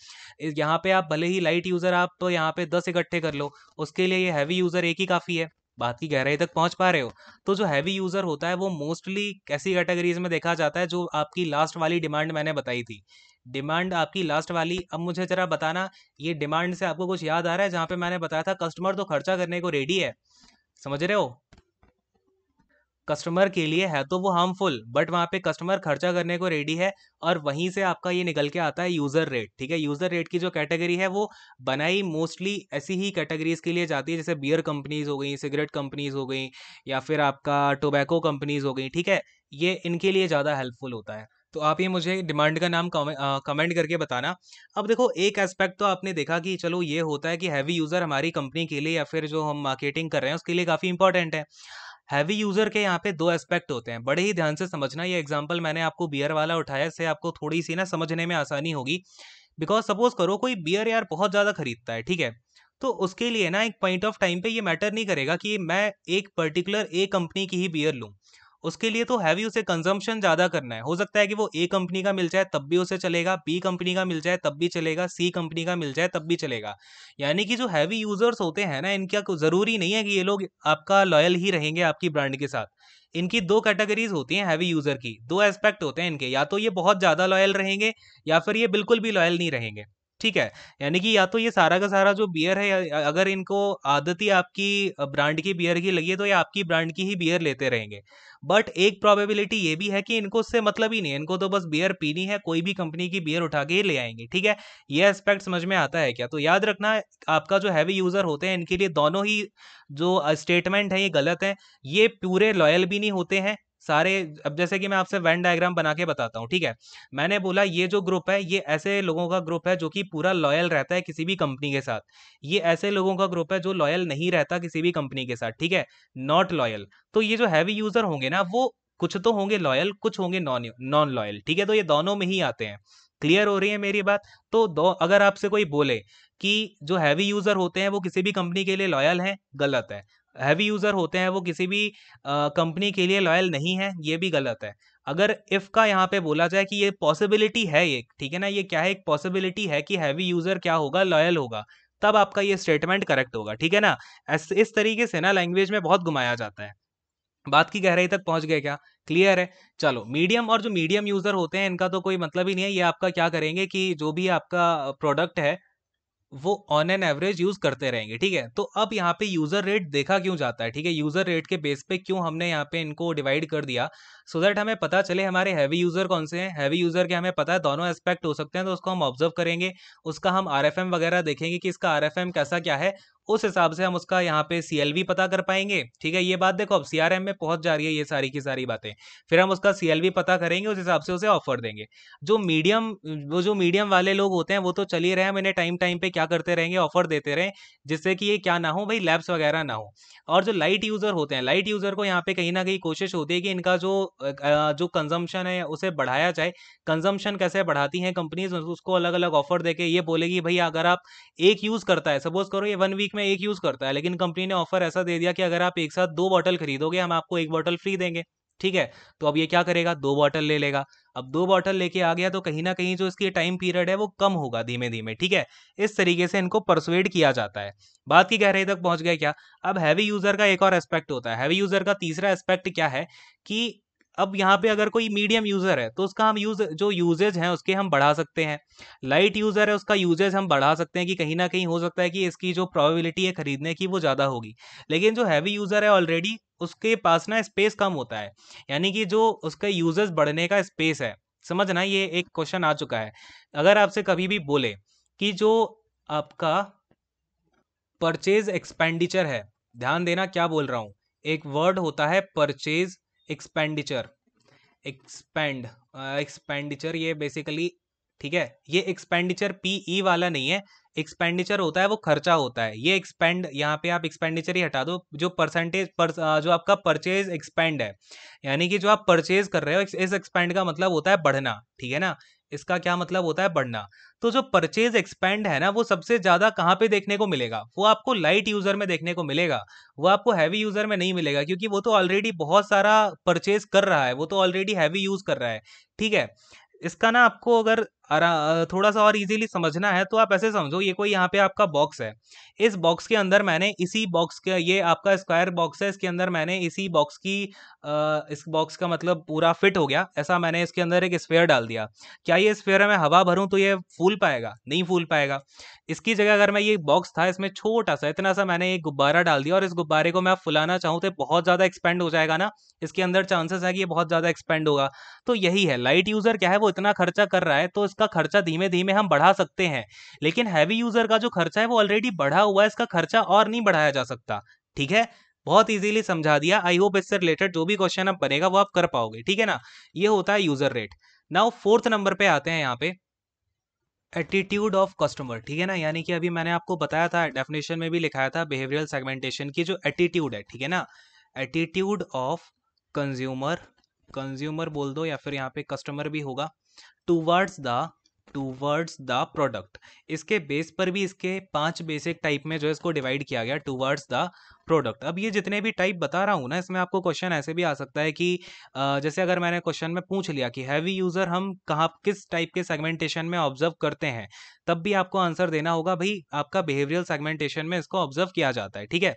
यहाँ पे आप भले ही लाइट यूज़र आप तो यहाँ पे दस इकट्ठे कर लो उसके लिए ये हैवी यूज़र एक ही काफ़ी है बात की गहराई तक पहुंच पा रहे हो तो जो हैवी यूज़र होता है वो मोस्टली कैसी कैटेगरीज में देखा जाता है जो आपकी लास्ट वाली डिमांड मैंने बताई थी डिमांड आपकी लास्ट वाली अब मुझे जरा बताना ये डिमांड से आपको कुछ याद आ रहा है जहाँ पे मैंने बताया था कस्टमर तो खर्चा करने को रेडी है समझ रहे हो कस्टमर के लिए है तो वो हार्मफुल बट वहाँ पे कस्टमर खर्चा करने को रेडी है और वहीं से आपका ये निकल के आता है यूज़र रेट ठीक है यूज़र रेट की जो कैटेगरी है वो बनाई मोस्टली ऐसी ही कैटेगरीज के लिए जाती है जैसे बियर कंपनीज हो गई सिगरेट कंपनीज हो गई या फिर आपका टोबैको कंपनीज हो गई ठीक है ये इनके लिए ज़्यादा हेल्पफुल होता है तो आप ये मुझे डिमांड का नाम कमेंट करके बताना अब देखो एक एस्पेक्ट तो आपने देखा कि चलो ये होता है कि हैवी यूज़र हमारी कंपनी के लिए या फिर जो हम मार्केटिंग कर रहे हैं उसके लिए काफ़ी इंपॉर्टेंट है हैवी यूजर के यहाँ पे दो एस्पेक्ट होते हैं बड़े ही ध्यान से समझना ये एग्जाम्पल मैंने आपको बियर वाला उठाया इससे आपको थोड़ी सी ना समझने में आसानी होगी बिकॉज सपोज करो कोई बियर यार बहुत ज़्यादा खरीदता है ठीक है तो उसके लिए ना एक पॉइंट ऑफ टाइम पे ये मैटर नहीं करेगा कि मैं एक पर्टिकुलर ए कंपनी की ही बियर लूँ उसके लिए तो हैवी उसे कंजम्पशन ज़्यादा करना है हो सकता है कि वो ए कंपनी का मिल जाए तब भी उसे चलेगा बी कंपनी का मिल जाए तब भी चलेगा सी कंपनी का मिल जाए तब भी चलेगा यानी कि जो हैवी यूज़र्स होते हैं ना इनका ज़रूरी नहीं है कि ये लोग आपका लॉयल ही रहेंगे आपकी ब्रांड के साथ इनकी दो कैटेगरीज होती हैं हैवी यूज़र की दो एस्पेक्ट होते हैं इनके या तो ये बहुत ज़्यादा लॉयल रहेंगे या फिर ये बिल्कुल भी लॉयल नहीं रहेंगे ठीक है यानी कि या तो ये सारा का सारा जो बियर है अगर इनको आदत ही आपकी ब्रांड की बियर की लगी है तो ये आपकी ब्रांड की ही बियर लेते रहेंगे बट एक प्रोबेबिलिटी ये भी है कि इनको उससे मतलब ही नहीं है इनको तो बस बियर पीनी है कोई भी कंपनी की बियर उठा के ले आएंगे ठीक है ये एस्पेक्ट समझ में आता है क्या तो याद रखना आपका जो हैवी यूज़र होते हैं इनके लिए दोनों ही जो स्टेटमेंट हैं ये गलत हैं ये पूरे लॉयल भी नहीं होते हैं सारे अब जैसे कि मैं आपसे वेन डायग्राम बना के बताता हूँ ठीक है मैंने बोला ये जो ग्रुप है ये ऐसे लोगों का ग्रुप है जो कि पूरा लॉयल रहता है किसी भी कंपनी के साथ ये ऐसे लोगों का ग्रुप है जो लॉयल नहीं रहता किसी भी कंपनी के साथ ठीक है नॉट लॉयल तो ये जो हैवी यूजर होंगे ना वो कुछ तो होंगे लॉयल कुछ होंगे नॉन नॉन लॉयल ठीक है तो ये दोनों में ही आते हैं क्लियर हो रही है मेरी बात तो दो अगर आपसे कोई बोले कि जो हैवी यूजर होते हैं वो किसी भी कंपनी के लिए लॉयल हैं गलत है हैवी यूज़र होते हैं वो किसी भी कंपनी के लिए लॉयल नहीं है ये भी गलत है अगर इफ़ का यहाँ पे बोला जाए कि ये पॉसिबिलिटी है एक ठीक है ना ये क्या है एक पॉसिबिलिटी है कि हैवी यूज़र क्या होगा लॉयल होगा तब आपका ये स्टेटमेंट करेक्ट होगा ठीक है ना इस तरीके से ना लैंग्वेज में बहुत घुमाया जाता है बात की गहराई तक पहुंच गए क्या क्लियर है चलो मीडियम और जो मीडियम यूजर होते हैं इनका तो कोई मतलब ही नहीं है ये आपका क्या करेंगे कि जो भी आपका प्रोडक्ट है वो ऑन एन एवरेज यूज करते रहेंगे ठीक है तो अब यहाँ पे यूजर रेट देखा क्यों जाता है ठीक है यूजर रेट के बेस पे क्यों हमने यहाँ पे इनको डिवाइड कर दिया सो so दैट हमें पता चले हमारे हैवी यूजर कौन से हैं हैवी यूजर के हमें पता है दोनों एस्पेक्ट हो सकते हैं तो उसको हम ऑब्जर्व करेंगे उसका हम आर वगैरह देखेंगे कि इसका आर कैसा क्या है उस हिसाब से हम उसका यहाँ पे सी पता कर पाएंगे ठीक है ये बात देखो अब सी में पहुंच जा रही है ये सारी की सारी बातें फिर हम उसका सी पता करेंगे उस हिसाब से उसे ऑफर देंगे जो मीडियम वो जो मीडियम वाले लोग होते हैं वो तो चल ही रहे हैं मैंने टाइम टाइम पे क्या करते रहेंगे ऑफर देते रहे जिससे कि ये क्या ना हो भाई लैब्स वगैरह ना हो और जो लाइट यूजर होते हैं लाइट यूजर को यहाँ पे कहीं ना कहीं कोशिश होती है कि इनका जो जो कंजम्पशन है उसे बढ़ाया जाए कंजम्पशन कैसे बढ़ाती हैं कंपनीज उसको अलग अलग ऑफर देके ये बोलेगी भाई अगर आप एक यूज करता है सपोज करो ये वन वीक में में एक यूज करता है लेकिन कंपनी ने ऑफर ऐसा दे दिया कि अगर आप एक साथ दो बॉटल खरीदोगे हम आपको एक बॉटल फ्री देंगे ठीक है तो अब ये क्या करेगा दो बॉटल ले लेगा अब दो बॉटल लेके आ गया तो कहीं ना कहीं जो इसकी टाइम पीरियड है वो कम होगा धीमे धीमे ठीक है इस तरीके से इनको परसुएड किया जाता है बात की गहराई तक पहुंच गए क्या अब हैवी यूजर का एक और एस्पेक्ट होता है हैवी यूजर का तीसरा एस्पेक्ट क्या है कि अब यहाँ पे अगर कोई मीडियम यूजर है तो उसका हम यूज जो यूजेज हैं उसके हम बढ़ा सकते हैं लाइट यूजर है उसका यूजेज हम बढ़ा सकते हैं कि कहीं ना कहीं हो सकता है कि इसकी जो प्रोबेबिलिटी है खरीदने की वो ज़्यादा होगी लेकिन जो हैवी यूजर है ऑलरेडी उसके पास ना स्पेस कम होता है यानी कि जो उसका यूजेज बढ़ने का स्पेस है समझना ये एक क्वेश्चन आ चुका है अगर आपसे कभी भी बोले कि जो आपका परचेज एक्सपेंडिचर है ध्यान देना क्या बोल रहा हूँ एक वर्ड होता है परचेज एक्सपेंडिचर एक्सपेंड एक्सपेंडिचर ये बेसिकली ठीक है ये एक्सपेंडिचर पी ई वाला नहीं है एक्सपेंडिचर होता है वो खर्चा होता है ये एक्सपेंड यहाँ पे आप एक्सपेंडिचर ही हटा दो जो परसेंटेज पर, uh, जो आपका परचेज एक्सपेंड है यानी कि जो आप परचेज कर रहे हो इस एक्सपेंड का मतलब होता है बढ़ना ठीक है ना इसका क्या मतलब होता है बढ़ना तो जो परचेज एक्सपेंड है ना वो सबसे ज़्यादा कहाँ पे देखने को मिलेगा वो आपको लाइट यूज़र में देखने को मिलेगा वो आपको हैवी यूज़र में नहीं मिलेगा क्योंकि वो तो ऑलरेडी बहुत सारा परचेज कर रहा है वो तो ऑलरेडी हैवी यूज़ कर रहा है ठीक है इसका ना आपको अगर आरा थोड़ा सा और इजीली समझना है तो आप ऐसे समझो ये कोई यहाँ पे आपका बॉक्स है इस बॉक्स के अंदर मैंने इसी बॉक्स के ये आपका स्क्वायर बॉक्स है इसके अंदर मैंने इसी बॉक्स की आ, इस बॉक्स का मतलब पूरा फिट हो गया ऐसा मैंने इसके अंदर एक स्फेयर डाल दिया क्या ये स्फेयर में हवा भरूँ तो ये फूल पाएगा नहीं फूल पाएगा इसकी जगह अगर मैं ये बॉक्स था इसमें छोटा सा इतना सा मैंने एक गुब्बारा डाल दिया और इस गुब्बारे को मैं फुलाना चाहूँ तो बहुत ज़्यादा एक्सपेंड हो जाएगा ना इसके अंदर चांसेस है कि ये बहुत ज़्यादा एक्सपेंड होगा तो यही है लाइट यूज़र क्या है वो इतना खर्चा कर रहा है तो उसका खर्चा धीमे धीमे हम बढ़ा सकते हैं लेकिन हैवी यूजर का जो खर्चा है वो ऑलरेडी बढ़ा हुआ है इसका खर्चा और नहीं बढ़ाया जा सकता ठीक है बहुत इजीली समझा दिया आई होप इससे रिलेटेड जो भी क्वेश्चन अब बनेगा वो आप कर पाओगे ठीक है ना ये होता है user rate now fourth number पे आते हैं यहाँ पे एटीट्यूड ऑफ कस्टमर ठीक है ना यानी कि अभी मैंने आपको बताया था डेफिनेशन में भी लिखाया था बिहेवियरल सेगमेंटेशन की जो एटीट्यूड है ठीक है ना एटीट्यूड ऑफ कंज्यूमर कंज्यूमर बोल दो या फिर यहाँ पे कस्टमर भी होगा towards the towards the product इसके बेस पर भी इसके पांच बेसिक टाइप में जो है इसको डिवाइड किया गया टूवर्ड्स द प्रोडक्ट अब ये जितने भी टाइप बता रहा हूँ ना इसमें आपको क्वेश्चन ऐसे भी आ सकता है कि जैसे अगर मैंने क्वेश्चन में पूछ लिया कि हैवी यूज़र हम कहाँ किस टाइप के सेगमेंटेशन में ऑब्जर्व करते हैं तब भी आपको आंसर देना होगा भाई आपका बिहेवियरल सेगमेंटेशन में इसको ऑब्जर्व किया जाता है ठीक है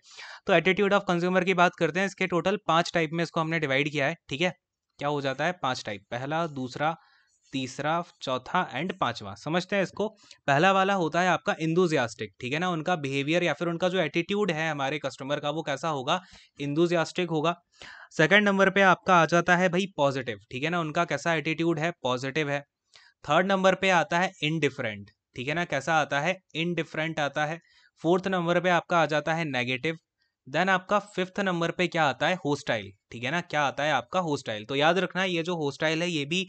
तो एटीट्यूड ऑफ कंज्यूमर की बात करते हैं इसके टोटल पाँच टाइप में इसको हमने डिवाइड किया है ठीक है क्या हो जाता है पांच टाइप पहला दूसरा तीसरा चौथा एंड पांचवा समझते हैं इसको पहला वाला होता है आपका इंदुजियास्टिक ठीक है ना उनका बिहेवियर या फिर उनका जो एटीट्यूड है हमारे कस्टमर का वो कैसा होगा इंदुजियास्टिक होगा सेकंड नंबर पे आपका आ जाता है भाई पॉजिटिव ठीक है ना उनका कैसा एटीट्यूड है पॉजिटिव है थर्ड नंबर पे आता है इनडिफरेंट ठीक है ना कैसा आता है इनडिफरेंट आता है फोर्थ नंबर पे आपका आ जाता है नेगेटिव देन आपका फिफ्थ नंबर पे क्या आता है होस्टाइल ठीक है ना क्या आता है आपका होस्टाइल तो याद रखना ये जो होस्टाइल है ये भी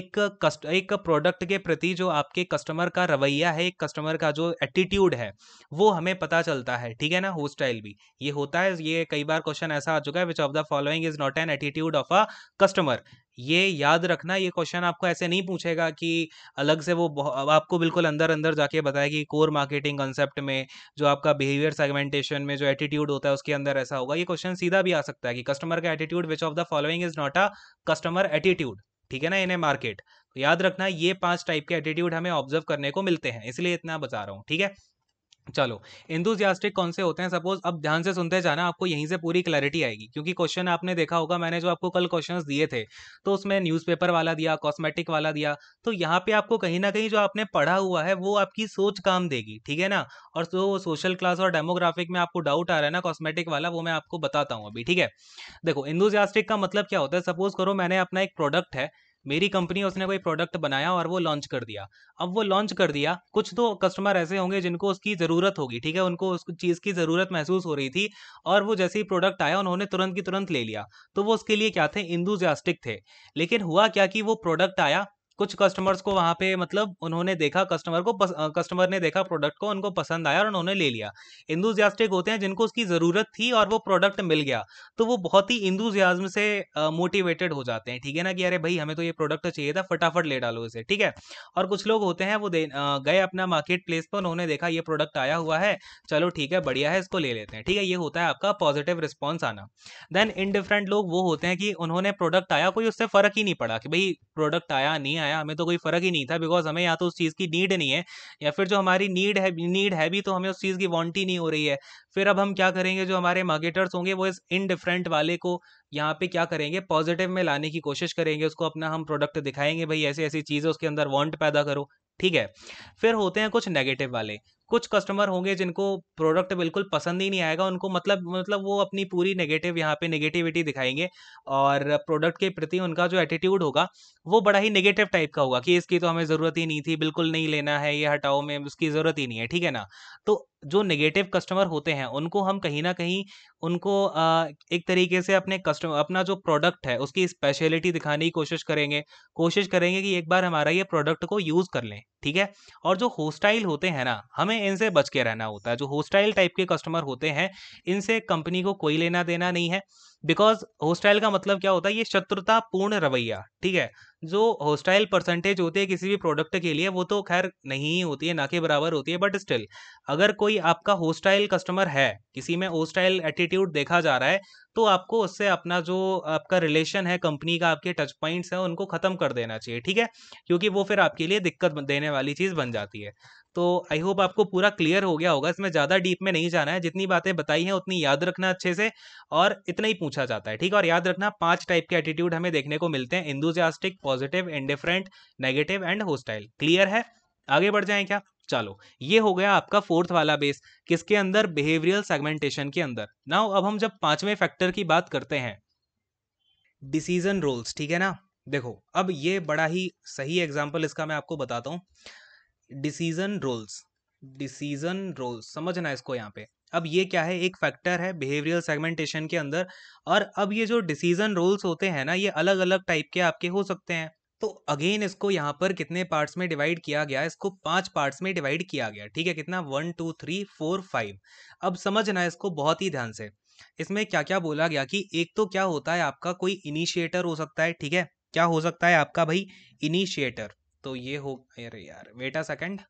एक कस्ट एक प्रोडक्ट के प्रति जो आपके कस्टमर का रवैया है एक कस्टमर का जो एटीट्यूड है वो हमें पता चलता है ठीक है ना होस्टाइल भी ये होता है ये कई बार क्वेश्चन ऐसा आ चुका है which of the following is not an attitude of a customer ये याद रखना ये क्वेश्चन आपको ऐसे नहीं पूछेगा कि अलग से वो आपको बिल्कुल अंदर अंदर जाके बताया कि कोर मार्केटिंग कॉन्सेप्ट में जो आपका बिहेवियर सेगमेंटेशन में जो एटीट्यूड होता है उसके अंदर ऐसा होगा ये क्वेश्चन सीधा भी आ सकता है कि कस्टमर का attitude which of the following is not a customer attitude ठीक है ना इन ए मार्केट तो याद रखना ये पांच टाइप के एटीट्यूड हमें ऑब्जर्व करने को मिलते हैं इसलिए इतना बता रहा हूँ ठीक है चलो इंदुजियास्टिक कौन से होते हैं सपोज अब ध्यान से सुनते जाना आपको यहीं से पूरी क्लैरिटी आएगी क्योंकि क्वेश्चन आपने देखा होगा मैंने जो आपको कल क्वेश्चन दिए थे तो उसमें न्यूज़पेपर वाला दिया कॉस्मेटिक वाला दिया तो यहाँ पे आपको कहीं ना कहीं जो आपने पढ़ा हुआ है वो आपकी सोच काम देगी ठीक है ना और जो सोशल क्लास और डेमोग्राफिक में आपको डाउट आ रहा है ना कॉस्मेटिक वाला वो मैं आपको बताता हूँ अभी ठीक है देखो इंदुजियास्टिक का मतलब क्या होता है सपोज करो मैंने अपना एक प्रोडक्ट है मेरी कंपनी उसने कोई प्रोडक्ट बनाया और वो लॉन्च कर दिया अब वो लॉन्च कर दिया कुछ तो कस्टमर ऐसे होंगे जिनको उसकी ज़रूरत होगी ठीक है उनको उस चीज़ की ज़रूरत महसूस हो रही थी और वो जैसे ही प्रोडक्ट आया उन्होंने तुरंत की तुरंत ले लिया तो वो उसके लिए क्या थे इंदुजियास्टिक थे लेकिन हुआ क्या कि वो प्रोडक्ट आया कुछ कस्टमर्स को वहाँ पे मतलब उन्होंने देखा कस्टमर को पस, कस्टमर ने देखा प्रोडक्ट को उनको पसंद आया और उन्होंने ले लिया इंदूजियास्टिक होते हैं जिनको उसकी ज़रूरत थी और वो प्रोडक्ट मिल गया तो वो बहुत ही इंदूजियाज्म से मोटिवेटेड हो जाते हैं ठीक है ना कि अरे भाई हमें तो ये प्रोडक्ट चाहिए था फटाफट ले डालो इसे ठीक है और कुछ लोग होते हैं वो गए अपना मार्केट प्लेस पर उन्होंने देखा ये प्रोडक्ट आया हुआ है चलो ठीक है बढ़िया है इसको ले लेते हैं ठीक है ये होता है आपका पॉजिटिव रिस्पॉन्स आना देन इनडिफरेंट लोग वो होते हैं कि उन्होंने प्रोडक्ट आया कोई उससे फ़र्क ही नहीं पड़ा कि भाई प्रोडक्ट आया नहीं आया आया हमें तो कोई फ़र्क ही नहीं था बिकॉज हमें या तो उस चीज़ की नीड नहीं है या फिर जो हमारी नीड है नीड है भी तो हमें उस चीज़ की वॉन्टी नहीं हो रही है फिर अब हम क्या करेंगे जो हमारे मार्केटर्स होंगे वो इस इनडिफरेंट वाले को यहाँ पे क्या करेंगे पॉजिटिव में लाने की कोशिश करेंगे उसको अपना हम प्रोडक्ट दिखाएंगे भाई ऐसी ऐसी चीज़ें उसके अंदर वॉन्ट पैदा करो ठीक है फिर होते हैं कुछ नेगेटिव वाले कुछ कस्टमर होंगे जिनको प्रोडक्ट बिल्कुल पसंद ही नहीं आएगा उनको मतलब मतलब वो अपनी पूरी नेगेटिव यहाँ पे नेगेटिविटी दिखाएंगे और प्रोडक्ट के प्रति उनका जो एटीट्यूड होगा वो बड़ा ही नेगेटिव टाइप का होगा कि इसकी तो हमें ज़रूरत ही नहीं थी बिल्कुल नहीं लेना है ये हटाओ में उसकी ज़रूरत ही नहीं है ठीक है ना तो जो नेगेटिव कस्टमर होते हैं उनको हम कहीं ना कहीं उनको एक तरीके से अपने कस्टमर अपना जो प्रोडक्ट है उसकी स्पेशलिटी दिखाने की कोशिश करेंगे कोशिश करेंगे कि एक बार हमारा ये प्रोडक्ट को यूज़ कर लें ठीक है और जो होस्टाइल होते हैं ना हमें इनसे बच के रहना होता है जो होस्टाइल टाइप के कस्टमर होते हैं इनसे कंपनी को कोई लेना देना नहीं है बिकॉज होस्टाइल का मतलब क्या होता है ये शत्रुतापूर्ण रवैया ठीक है जो हॉस्टाइल परसेंटेज होती है किसी भी प्रोडक्ट के लिए वो तो खैर नहीं होती है ना के बराबर होती है बट स्टिल अगर कोई आपका हॉस्टाइल कस्टमर है किसी में हॉस्टाइल एटीट्यूड देखा जा रहा है तो आपको उससे अपना जो आपका रिलेशन है कंपनी का आपके टच पॉइंट्स हैं उनको ख़त्म कर देना चाहिए ठीक है क्योंकि वो फिर आपके लिए दिक्कत देने वाली चीज़ बन जाती है तो आई होप आपको पूरा क्लियर हो गया होगा इसमें ज़्यादा डीप में नहीं जाना है जितनी बातें बताई हैं उतनी याद रखना अच्छे से और इतना ही पूछा जाता है ठीक है और याद रखना पांच टाइप के एटीट्यूड हमें देखने को मिलते हैं enthusiastic positive indifferent negative and hostile clear है आगे बढ़ जाए क्या चलो ये हो गया आपका फोर्थ वाला बेस किसके अंदर बिहेवियरल सेगमेंटेशन के अंदर नाउ अब हम जब पांचवें फैक्टर की बात करते हैं डिसीजन रोल्स ठीक है ना देखो अब ये बड़ा ही सही एग्जाम्पल इसका मैं आपको बताता हूँ डिसीजन रोल्स डिसीजन रोल्स समझना इसको यहाँ पे अब ये क्या है एक फैक्टर है बिहेवियरल सेगमेंटेशन के अंदर और अब ये जो डिसीजन रोल्स होते हैं ना ये अलग अलग टाइप के आपके हो सकते हैं तो अगेन इसको यहाँ पर कितने पार्ट्स में डिवाइड किया गया इसको पांच पार्ट्स में डिवाइड किया गया ठीक है कितना one two three four five अब समझना इसको बहुत ही ध्यान से इसमें क्या क्या बोला गया कि एक तो क्या होता है आपका कोई इनिशिएटर हो सकता है ठीक है क्या हो सकता है आपका भाई इनिशिएटर तो ये हो अरे यार वेट सेकेंड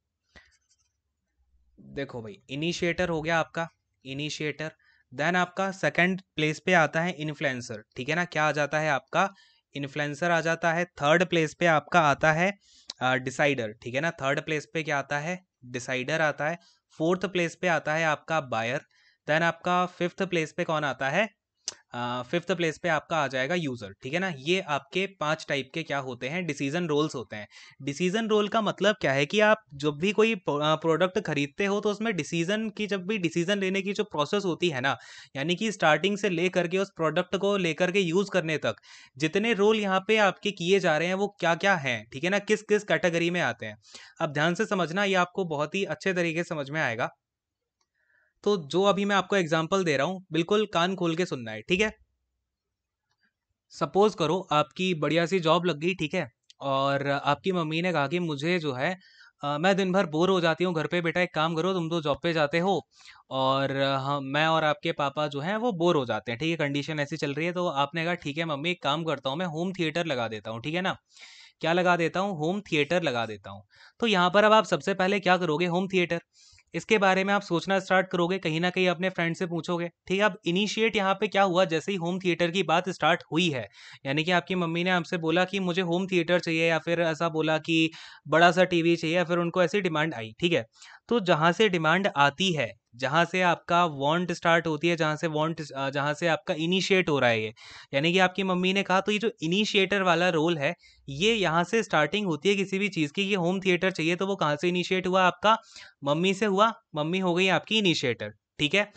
देखो भाई इनिशिएटर हो गया आपका इनिशिएटर देन आपका सेकंड प्लेस पे आता है इन्फ्लुएंसर ठीक है ना क्या आ जाता है आपका इन्फ्लुएंसर आ जाता है थर्ड प्लेस पे आपका आता है डिसाइडर ठीक है ना थर्ड प्लेस पे क्या आता है डिसाइडर आता है फोर्थ प्लेस पे आता है आपका बायर देन आपका फिफ्थ प्लेस पे कौन आता है फिफ्थ प्लेस पे आपका आ जाएगा यूज़र ठीक है ना ये आपके पांच टाइप के क्या होते हैं डिसीजन रोल्स होते हैं डिसीजन रोल का मतलब क्या है कि आप जब भी कोई प्रोडक्ट खरीदते हो तो उसमें डिसीजन की जब भी डिसीजन लेने की जो प्रोसेस होती है ना यानी कि स्टार्टिंग से ले करके उस प्रोडक्ट को लेकर के यूज़ करने तक जितने रोल यहाँ पे आपके किए जा रहे हैं वो क्या क्या हैं ठीक है ना किस किस कैटेगरी में आते हैं अब ध्यान से समझना ये आपको बहुत ही अच्छे तरीके समझ में आएगा तो जो अभी मैं आपको एग्जाम्पल दे रहा हूँ बिल्कुल कान खोल के सुनना है ठीक है सपोज करो आपकी बढ़िया सी जॉब लग गई ठीक है और आपकी मम्मी ने कहा कि मुझे जो है आ, मैं दिन भर बोर हो जाती हूँ घर पे बेटा एक काम करो तुम तो जॉब पे जाते हो और हम मैं और आपके पापा जो हैं वो बोर हो जाते हैं ठीक है कंडीशन ऐसी चल रही है तो आपने कहा ठीक है मम्मी एक काम करता हूँ मैं होम थिएटर लगा देता हूँ ठीक है ना क्या लगा देता हूँ होम थिएटर लगा देता हूँ तो यहाँ पर अब आप सबसे पहले क्या करोगे होम थिएटर इसके बारे में आप सोचना स्टार्ट करोगे कहीं ना कहीं अपने फ्रेंड से पूछोगे ठीक है अब इनिशिएट यहाँ पे क्या हुआ जैसे ही होम थिएटर की बात स्टार्ट हुई है यानी कि आपकी मम्मी ने आपसे बोला कि मुझे होम थिएटर चाहिए या फिर ऐसा बोला कि बड़ा सा टीवी चाहिए या फिर उनको ऐसी डिमांड आई ठीक है तो जहाँ से डिमांड आती है जहाँ से आपका वॉन्ट स्टार्ट होती है जहाँ से वॉन्ट जहाँ से आपका इनिशिएट हो रहा है ये यानी कि आपकी मम्मी ने कहा तो ये जो इनिशिएटर वाला रोल है ये यहाँ से स्टार्टिंग होती है किसी भी चीज़ की ये होम थिएटर चाहिए तो वो कहाँ से इनिशिएट हुआ आपका मम्मी से हुआ मम्मी हो गई आपकी इनिशिएटर ठीक है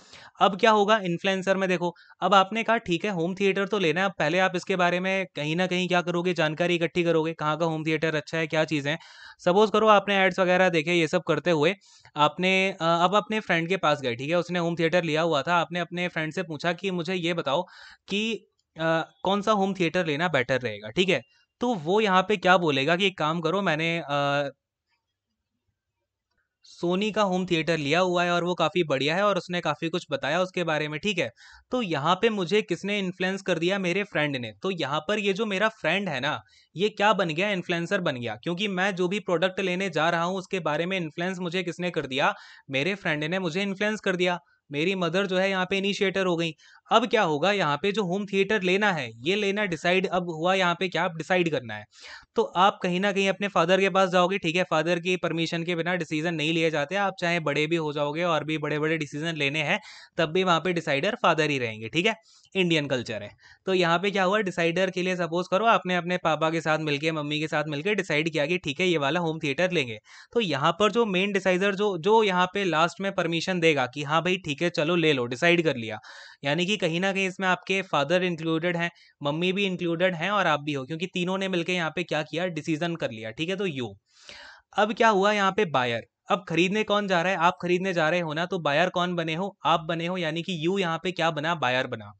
अब क्या होगा इन्फ्लुएंसर में देखो अब आपने कहा ठीक है होम थिएटर तो लेना है अब पहले आप इसके बारे में कहीं ना कहीं क्या करोगे जानकारी इकट्ठी करोगे कहाँ का होम थिएटर अच्छा है क्या चीज़ें सपोज करो आपने एड्स वगैरह देखे ये सब करते हुए आपने अब अपने फ्रेंड के पास गए ठीक है उसने होम थिएटर लिया हुआ था आपने अपने फ्रेंड से पूछा कि मुझे ये बताओ कि कौन सा होम थिएटर लेना बेटर रहेगा ठीक है तो वो यहाँ पे क्या बोलेगा कि एक काम करो मैंने सोनी का होम थिएटर लिया हुआ है और वो काफ़ी बढ़िया है और उसने काफ़ी कुछ बताया उसके बारे में ठीक है तो यहाँ पे मुझे किसने इन्फ्लुएंस कर दिया मेरे फ्रेंड ने तो यहाँ पर ये जो मेरा फ्रेंड है ना ये क्या बन गया इन्फ्लुएंसर बन गया क्योंकि मैं जो भी प्रोडक्ट लेने जा रहा हूँ उसके बारे में इन्फ्लुएंस मुझे किसने कर दिया मेरे फ्रेंड ने मुझे इन्फ्लुएंस कर दिया मेरी मदर जो है यहाँ पे इनिशिएटर हो गई अब क्या होगा यहाँ पे जो होम थिएटर लेना है ये लेना डिसाइड अब हुआ यहाँ पे क्या आप डिसाइड करना है तो आप कहीं ना कहीं अपने फादर के पास जाओगे ठीक है फादर की परमिशन के बिना डिसीजन नहीं लिए जाते आप चाहे बड़े भी हो जाओगे और भी बड़े बड़े डिसीजन लेने हैं तब भी वहाँ पे डिसाइडर फादर ही रहेंगे ठीक है इंडियन कल्चर है तो यहाँ पे क्या हुआ डिसाइडर के लिए सपोज करो आपने अपने पापा के साथ मिलके मम्मी के साथ मिलके डिसाइड किया कि ठीक है ये वाला होम थिएटर लेंगे तो यहाँ पर जो मेन डिसाइडर जो जो यहाँ पे लास्ट में परमिशन देगा कि हाँ भाई ठीक है चलो ले लो डिसाइड कर लिया यानी कि कहीं ना कहीं इसमें आपके फादर इंक्लूडेड हैं मम्मी भी इंक्लूडेड हैं और आप भी हो क्योंकि तीनों ने मिलकर यहाँ पे क्या किया डिसीजन कर लिया ठीक है तो यू अब क्या हुआ यहाँ पे बायर अब खरीदने कौन जा रहा है आप खरीदने जा रहे हो ना तो बायर कौन बने हो आप बने हो यानी कि यू यहाँ पे क्या बना बायर बना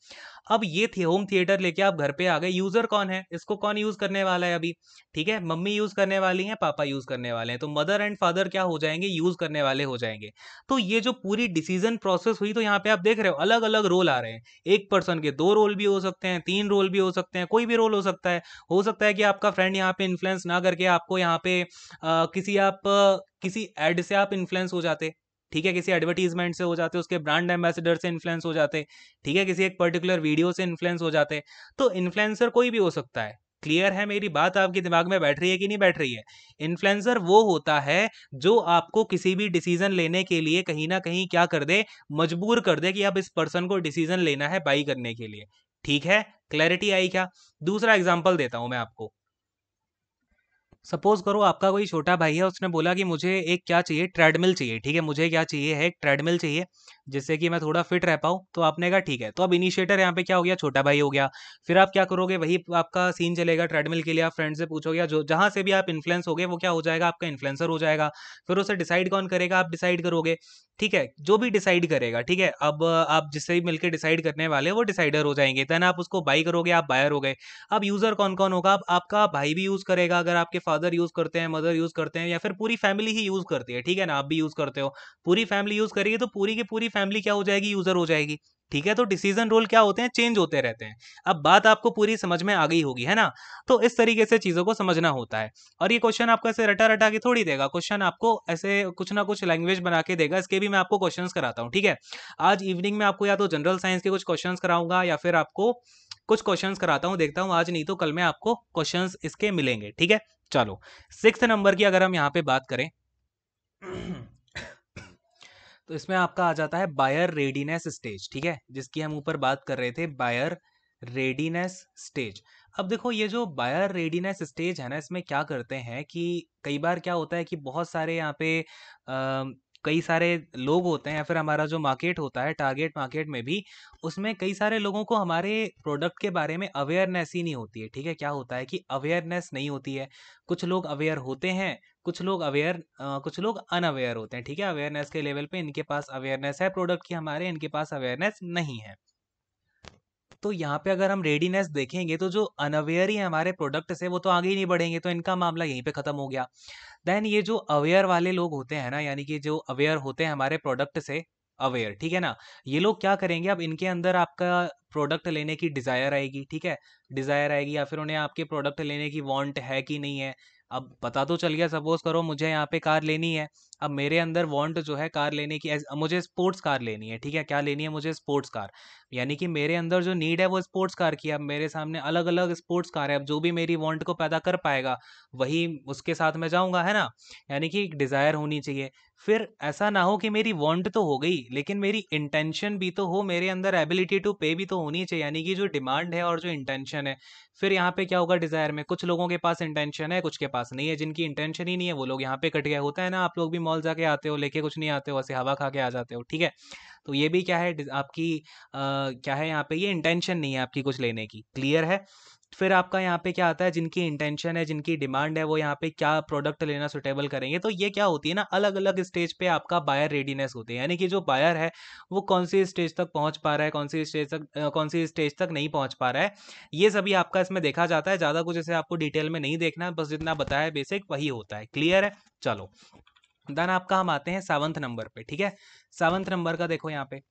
अब ये थे होम थिएटर लेके आप घर पे आ गए यूजर कौन है इसको कौन यूज करने वाला है अभी ठीक है मम्मी यूज करने वाली है पापा यूज करने वाले हैं तो मदर एंड फादर क्या हो जाएंगे यूज करने वाले हो जाएंगे तो ये जो पूरी डिसीजन प्रोसेस हुई तो यहाँ पे आप देख रहे हो अलग अलग रोल आ रहे हैं एक पर्सन के दो रोल भी हो सकते हैं तीन रोल भी हो सकते हैं कोई भी रोल हो सकता है हो सकता है कि आपका फ्रेंड यहाँ पे इन्फ्लुएंस ना करके आपको यहाँ पे आ, किसी आप किसी एड से आप इन्फ्लुएंस हो जाते ठीक है किसी एडवर्टीजमेंट से हो जाते उसके ब्रांड एम्बेसडर से इन्फ्लुएंस हो जाते ठीक है किसी एक पर्टिकुलर वीडियो से इन्फ्लुएंस हो जाते तो इन्फ्लुएंसर कोई भी हो सकता है क्लियर है मेरी बात आपके दिमाग में बैठ रही है कि नहीं बैठ रही है इन्फ्लुएंसर वो होता है जो आपको किसी भी डिसीजन लेने के लिए कहीं ना कहीं क्या कर दे मजबूर कर दे कि आप इस पर्सन को डिसीजन लेना है बाई करने के लिए ठीक है क्लैरिटी आई क्या दूसरा एग्जांपल देता हूं मैं आपको सपोज करो आपका कोई छोटा भाई है उसने बोला कि मुझे एक क्या चाहिए ट्रेडमिल चाहिए ठीक है मुझे क्या चाहिए है एक ट्रेडमिल चाहिए जिससे कि मैं थोड़ा फिट रह पाऊँ तो आपने कहा ठीक है तो अब इनिशिएटर यहाँ पे क्या हो गया छोटा भाई हो गया फिर आप क्या करोगे वही आपका सीन चलेगा ट्रेडमिल के लिए आप फ्रेंड से पूछोगे जो जहाँ से भी आप इन्फ्लुएंस हो गए वो क्या हो जाएगा आपका इन्फ्लुएंसर हो जाएगा फिर उसे डिसाइड कौन करेगा आप डिसाइड करोगे ठीक है जो भी डिसाइड करेगा ठीक है अब आप जिससे भी मिलकर डिसाइड करने वाले वो डिसाइडर हो जाएंगे देन आप उसको बाई करोगे आप बायर हो गए अब यूज़र कौन कौन होगा अब आपका भाई भी यूज़ करेगा अगर आपके फादर यूज़ करते हैं मदर यूज़ करते हैं या फिर पूरी फैमिली ही यूज़ करती है ठीक है ना आप भी यूज़ करते हो पूरी फैमिली यूज़ करेगी तो पूरी की पूरी फैमिली क्या हो जाएगी यूजर हो जाएगी ठीक है तो डिसीजन रोल क्या होते हैं चेंज होते रहते हैं अब बात आपको पूरी समझ में आ गई होगी है ना तो इस तरीके से चीज़ों को समझना होता है और ये क्वेश्चन आपको ऐसे रटा रटा के थोड़ी देगा क्वेश्चन आपको ऐसे कुछ ना कुछ लैंग्वेज बना के देगा इसके भी मैं आपको क्वेश्चन कराता हूँ ठीक है आज इवनिंग में आपको या तो जनरल साइंस के कुछ क्वेश्चन कराऊंगा या फिर आपको कुछ क्वेश्चन कराता हूँ देखता हूँ आज नहीं तो कल में आपको क्वेश्चन इसके मिलेंगे ठीक है चलो सिक्स नंबर की अगर हम यहाँ पे बात करें तो इसमें आपका आ जाता है बायर रेडीनेस स्टेज ठीक है जिसकी हम ऊपर बात कर रहे थे बायर रेडीनेस स्टेज अब देखो ये जो बायर रेडीनेस स्टेज है ना इसमें क्या करते हैं कि कई बार क्या होता है कि बहुत सारे यहाँ पे आ, कई सारे लोग होते हैं या फिर हमारा जो मार्केट होता है टारगेट मार्केट में भी उसमें कई सारे लोगों को हमारे प्रोडक्ट के बारे में अवेयरनेस ही नहीं होती है ठीक है क्या होता है कि अवेयरनेस नहीं होती है कुछ लोग अवेयर होते हैं कुछ लोग अवेयर कुछ लोग अनअवेयर होते हैं ठीक है अवेयरनेस के लेवल पे इनके पास अवेयरनेस है प्रोडक्ट की हमारे इनके पास अवेयरनेस नहीं है तो यहाँ पे अगर हम रेडीनेस देखेंगे तो जो अनअवेयर ही हमारे प्रोडक्ट से वो तो आगे ही नहीं बढ़ेंगे तो इनका मामला यहीं पे ख़त्म हो गया देन ये जो अवेयर वाले लोग होते हैं ना यानी कि जो अवेयर होते हैं हमारे प्रोडक्ट से अवेयर ठीक है ना ये लोग क्या करेंगे अब इनके अंदर आपका प्रोडक्ट लेने की डिज़ायर आएगी ठीक है डिज़ायर आएगी या फिर उन्हें आपके प्रोडक्ट लेने की वांट है कि नहीं है अब पता तो चल गया सपोज करो मुझे यहाँ पे कार लेनी है अब मेरे अंदर वांट जो है कार लेने की मुझे स्पोर्ट्स कार लेनी है ठीक है क्या लेनी है मुझे स्पोर्ट्स कार यानी कि मेरे अंदर जो नीड है वो स्पोर्ट्स कार की अब मेरे सामने अलग अलग स्पोर्ट्स कार है अब जो भी मेरी वांट को पैदा कर पाएगा वही उसके साथ मैं जाऊँगा है ना यानी कि एक डिज़ायर होनी चाहिए फिर ऐसा ना हो कि मेरी वांट तो हो गई लेकिन मेरी इंटेंशन भी तो हो मेरे अंदर एबिलिटी टू पे भी तो होनी चाहिए यानी कि जो डिमांड है और जो इंटेंशन है फिर यहाँ पे क्या होगा डिज़ायर में कुछ लोगों के पास इंटेंशन है कुछ के पास नहीं है जिनकी इंटेंशन ही नहीं है वो लोग यहाँ पे कट गए होता है ना आप लोग भी मौत मॉल जाके आते हो लेके कुछ नहीं आते हो ऐसे हवा खा के आ जाते हो ठीक है तो ये भी क्या है आपकी आ, क्या है यहाँ पे ये इंटेंशन नहीं है आपकी कुछ लेने की क्लियर है फिर आपका यहाँ पे क्या आता है जिनकी इंटेंशन है जिनकी डिमांड है वो यहाँ पे क्या प्रोडक्ट लेना सुटेबल करेंगे तो ये क्या होती है ना अलग अलग स्टेज पे आपका बायर रेडीनेस होती है यानी कि जो बायर है वो कौन सी स्टेज तक पहुँच पा रहा है कौन सी स्टेज तक कौन सी स्टेज तक नहीं पहुँच पा रहा है ये सभी आपका इसमें देखा जाता है ज़्यादा कुछ इसे आपको डिटेल में नहीं देखना बस जितना बताया बेसिक वही होता है क्लियर है चलो देन आपका हम आते हैं सेवंथ नंबर पे ठीक है सेवंथ नंबर का देखो यहाँ पे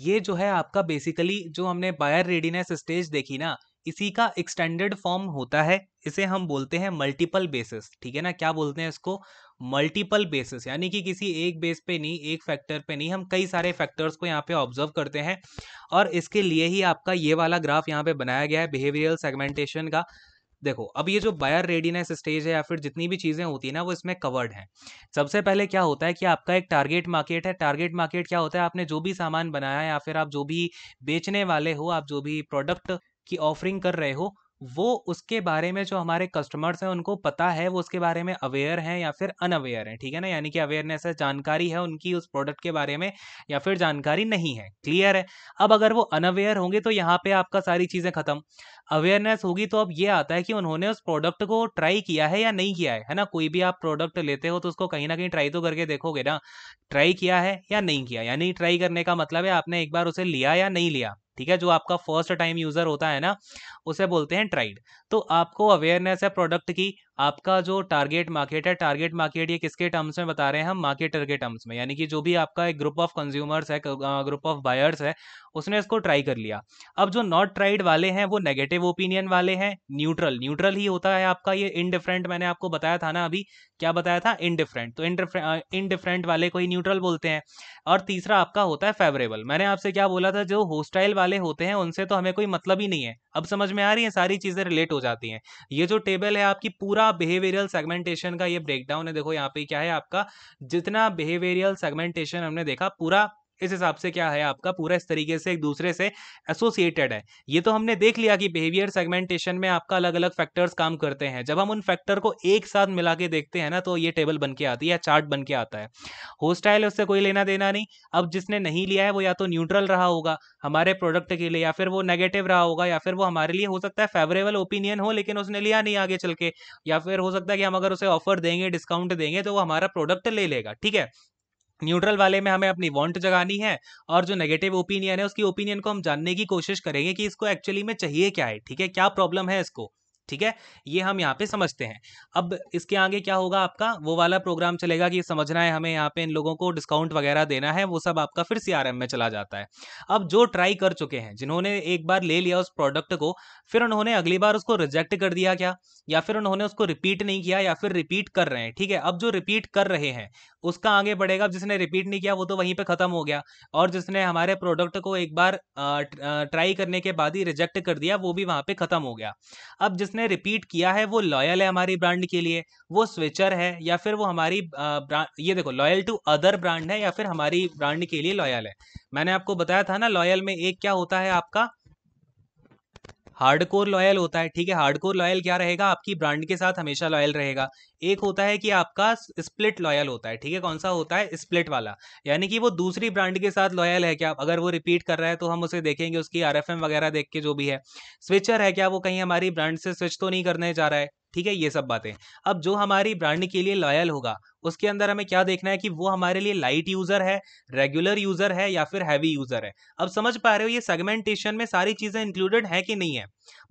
ये जो है आपका बेसिकली जो हमने बायर रेडीनेस स्टेज देखी ना इसी का एक्सटेंडेड फॉर्म होता है इसे हम बोलते हैं मल्टीपल बेसिस ठीक है ना क्या बोलते हैं इसको मल्टीपल बेसिस यानी कि किसी एक बेस पे नहीं एक फैक्टर पे नहीं हम कई सारे फैक्टर्स को यहाँ पे ऑब्जर्व करते हैं और इसके लिए ही आपका ये वाला ग्राफ यहाँ पे बनाया गया है बिहेवियरल सेगमेंटेशन का देखो अब ये जो बायर रेडीनेस स्टेज है या फिर जितनी भी चीज़ें होती है ना वो इसमें कवर्ड है सबसे पहले क्या होता है कि आपका एक टारगेट मार्केट है टारगेट मार्केट क्या होता है आपने जो भी सामान बनाया या फिर आप जो भी बेचने वाले हो आप जो भी प्रोडक्ट की ऑफरिंग कर रहे हो वो उसके बारे में जो हमारे कस्टमर्स हैं उनको पता है वो उसके बारे में अवेयर हैं या फिर अनअवेयर हैं ठीक है ना यानी कि अवेयरनेस है जानकारी है उनकी उस प्रोडक्ट के बारे में या फिर जानकारी नहीं है क्लियर है अब अगर वो अनअवेयर होंगे तो यहाँ पे आपका सारी चीज़ें खत्म अवेयरनेस होगी तो अब ये आता है कि उन्होंने उस प्रोडक्ट को ट्राई किया है या नहीं किया है है ना कोई भी आप प्रोडक्ट लेते हो तो उसको कहीं ना कहीं ट्राई तो करके देखोगे ना ट्राई किया है या नहीं किया यानी ट्राई करने का मतलब है आपने एक बार उसे लिया या नहीं लिया ठीक है जो आपका फर्स्ट टाइम यूजर होता है ना उसे बोलते हैं ट्राइड तो आपको अवेयरनेस है प्रोडक्ट की आपका जो टारगेट मार्केट है टारगेट मार्केट ये किसके टर्म्स में बता रहे हैं हम मार्केटर के टर्म्स में यानी कि जो भी आपका एक ग्रुप ऑफ कंज्यूमर्स है ग्रुप ऑफ बायर्स है उसने इसको ट्राई कर लिया अब जो नॉट ट्राइड वाले हैं वो नेगेटिव ओपिनियन वाले हैं न्यूट्रल न्यूट्रल ही होता है आपका ये इनडिफरेंट मैंने आपको बताया था ना अभी क्या बताया था इनडिफरेंट तो इनडिफरेंट वाले को ही न्यूट्रल बोलते हैं और तीसरा आपका होता है फेवरेबल मैंने आपसे क्या बोला था जो होस्टाइल वाले होते हैं उनसे तो हमें कोई मतलब ही नहीं है अब समझ में आ रही है सारी चीज़ें रिलेट हो जाती हैं ये जो टेबल है आपकी पूरा बिहेवियरियल सेगमेंटेशन का ये ब्रेकडाउन है देखो यहाँ पे क्या है आपका जितना बिहेवियरियल सेगमेंटेशन हमने देखा पूरा इस हिसाब से क्या है आपका पूरा इस तरीके से एक दूसरे से एसोसिएटेड है ये तो हमने देख लिया कि बिहेवियर सेगमेंटेशन में आपका अलग अलग फैक्टर्स काम करते हैं जब हम उन फैक्टर को एक साथ मिला के देखते हैं ना तो ये टेबल बन के आती है या चार्ट बन के आता है होस्टाइल उससे कोई लेना देना नहीं अब जिसने नहीं लिया है वो या तो न्यूट्रल रहा होगा हमारे प्रोडक्ट के लिए या फिर वो नेगेटिव रहा होगा या फिर वो हमारे लिए हो सकता है फेवरेबल ओपिनियन हो लेकिन उसने लिया नहीं आगे चल के या फिर हो सकता है कि हम अगर उसे ऑफर देंगे डिस्काउंट देंगे तो वो हमारा प्रोडक्ट ले लेगा ठीक है न्यूट्रल वाले में हमें अपनी वॉन्ट जगानी है और जो नेगेटिव ओपिनियन है उसकी ओपिनियन को हम जानने की कोशिश करेंगे कि इसको एक्चुअली में चाहिए क्या है ठीक है क्या प्रॉब्लम है इसको ठीक है ये हम यहाँ पे समझते हैं अब इसके आगे क्या होगा आपका वो वाला प्रोग्राम चलेगा कि समझना है हमें यहाँ पे इन लोगों को डिस्काउंट वगैरह देना है वो सब आपका फिर सीआरएम में चला जाता है अब जो ट्राई कर चुके हैं जिन्होंने एक बार ले लिया उस प्रोडक्ट को फिर उन्होंने अगली बार उसको रिजेक्ट कर दिया क्या या फिर उन्होंने उसको रिपीट नहीं किया या फिर रिपीट कर रहे हैं ठीक है अब जो रिपीट कर रहे हैं उसका आगे बढ़ेगा जिसने रिपीट नहीं किया वो तो वहीं पे ख़त्म हो गया और जिसने हमारे प्रोडक्ट को एक बार ट्राई करने के बाद ही रिजेक्ट कर दिया वो भी वहाँ पे ख़त्म हो गया अब जिसने रिपीट किया है वो लॉयल है हमारी ब्रांड के लिए वो स्विचर है या फिर वो हमारी ये देखो लॉयल टू अदर ब्रांड है या फिर हमारी ब्रांड के लिए लॉयल है मैंने आपको बताया था ना लॉयल में एक क्या होता है आपका हार्डकोर लॉयल होता है ठीक है हार्डकोर लॉयल क्या रहेगा आपकी ब्रांड के साथ हमेशा लॉयल रहेगा एक होता है कि आपका स्प्लिट लॉयल होता है ठीक है कौन सा होता है स्प्लिट वाला यानी कि वो दूसरी ब्रांड के साथ लॉयल है क्या अगर वो रिपीट कर रहा है तो हम उसे देखेंगे उसकी आर वगैरह देख के जो भी है स्विचर है क्या वो कहीं हमारी ब्रांड से स्विच तो नहीं करने जा रहा है ठीक है ये सब बातें अब जो हमारी ब्रांड के लिए लॉयल होगा उसके अंदर हमें क्या देखना है कि वो हमारे लिए लाइट यूजर है रेगुलर यूजर है या फिर हैवी यूजर है अब समझ पा रहे हो ये सेगमेंटेशन में सारी चीजें इंक्लूडेड है कि नहीं है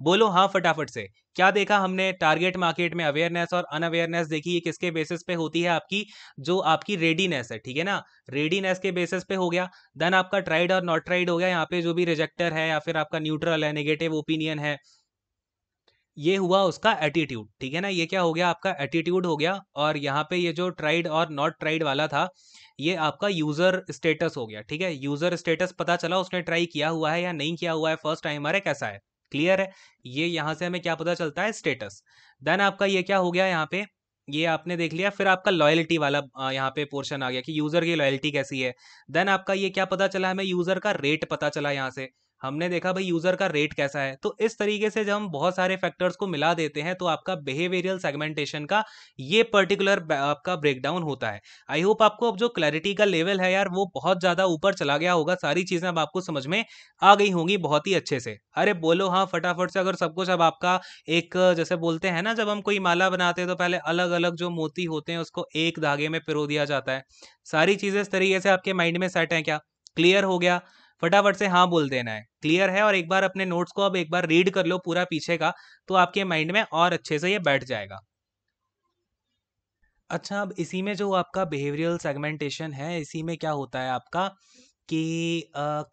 बोलो हाँ फटाफट से क्या देखा हमने टारगेट मार्केट में अवेयरनेस और अनअवेयरनेस देखी ये किसके बेसिस पे होती है आपकी जो आपकी रेडीनेस है ठीक है ना रेडीनेस के बेसिस पे हो गया देन आपका ट्राइड और नॉट ट्राइड हो गया यहाँ पे जो भी रिजेक्टर है या फिर आपका न्यूट्रल है नेगेटिव ओपिनियन है ये हुआ उसका एटीट्यूड ठीक है ना ये क्या हो गया आपका एटीट्यूड हो गया और यहाँ पे ये जो ट्राइड और नॉट ट्राइड वाला था ये आपका यूज़र स्टेटस हो गया ठीक है यूज़र स्टेटस पता चला उसने ट्राई किया हुआ है या नहीं किया हुआ है फर्स्ट टाइम हमारे कैसा है क्लियर है ये यहाँ से हमें क्या पता चलता है स्टेटस देन आपका ये क्या हो गया यहाँ पे ये आपने देख लिया फिर आपका लॉयल्टी वाला यहाँ पे पोर्शन आ गया कि यूज़र की लॉयल्टी कैसी है देन आपका ये क्या पता चला हमें यूज़र का रेट पता चला यहाँ से हमने देखा भाई यूजर का रेट कैसा है तो इस तरीके से जब हम बहुत सारे फैक्टर्स को मिला देते हैं तो आपका बिहेवियरियल सेगमेंटेशन का ये पर्टिकुलर आपका ब्रेकडाउन होता है आई होप आपको अब जो क्लैरिटी का लेवल है यार वो बहुत ज्यादा ऊपर चला गया होगा सारी चीजें अब आपको समझ में आ गई होंगी बहुत ही अच्छे से अरे बोलो हाँ फटाफट से अगर सब कुछ अब आपका एक जैसे बोलते हैं ना जब हम कोई माला बनाते हैं तो पहले अलग अलग जो मोती होते हैं उसको एक धागे में पिरो दिया जाता है सारी चीजें इस तरीके से आपके माइंड में सेट है क्या क्लियर हो गया फटाफट से हाँ बोल देना है क्लियर है और एक बार अपने नोट्स को अब एक बार रीड कर लो पूरा पीछे का तो आपके माइंड में और अच्छे से ये बैठ जाएगा अच्छा अब इसी में जो आपका बिहेवियरल सेगमेंटेशन है इसी में क्या होता है आपका कि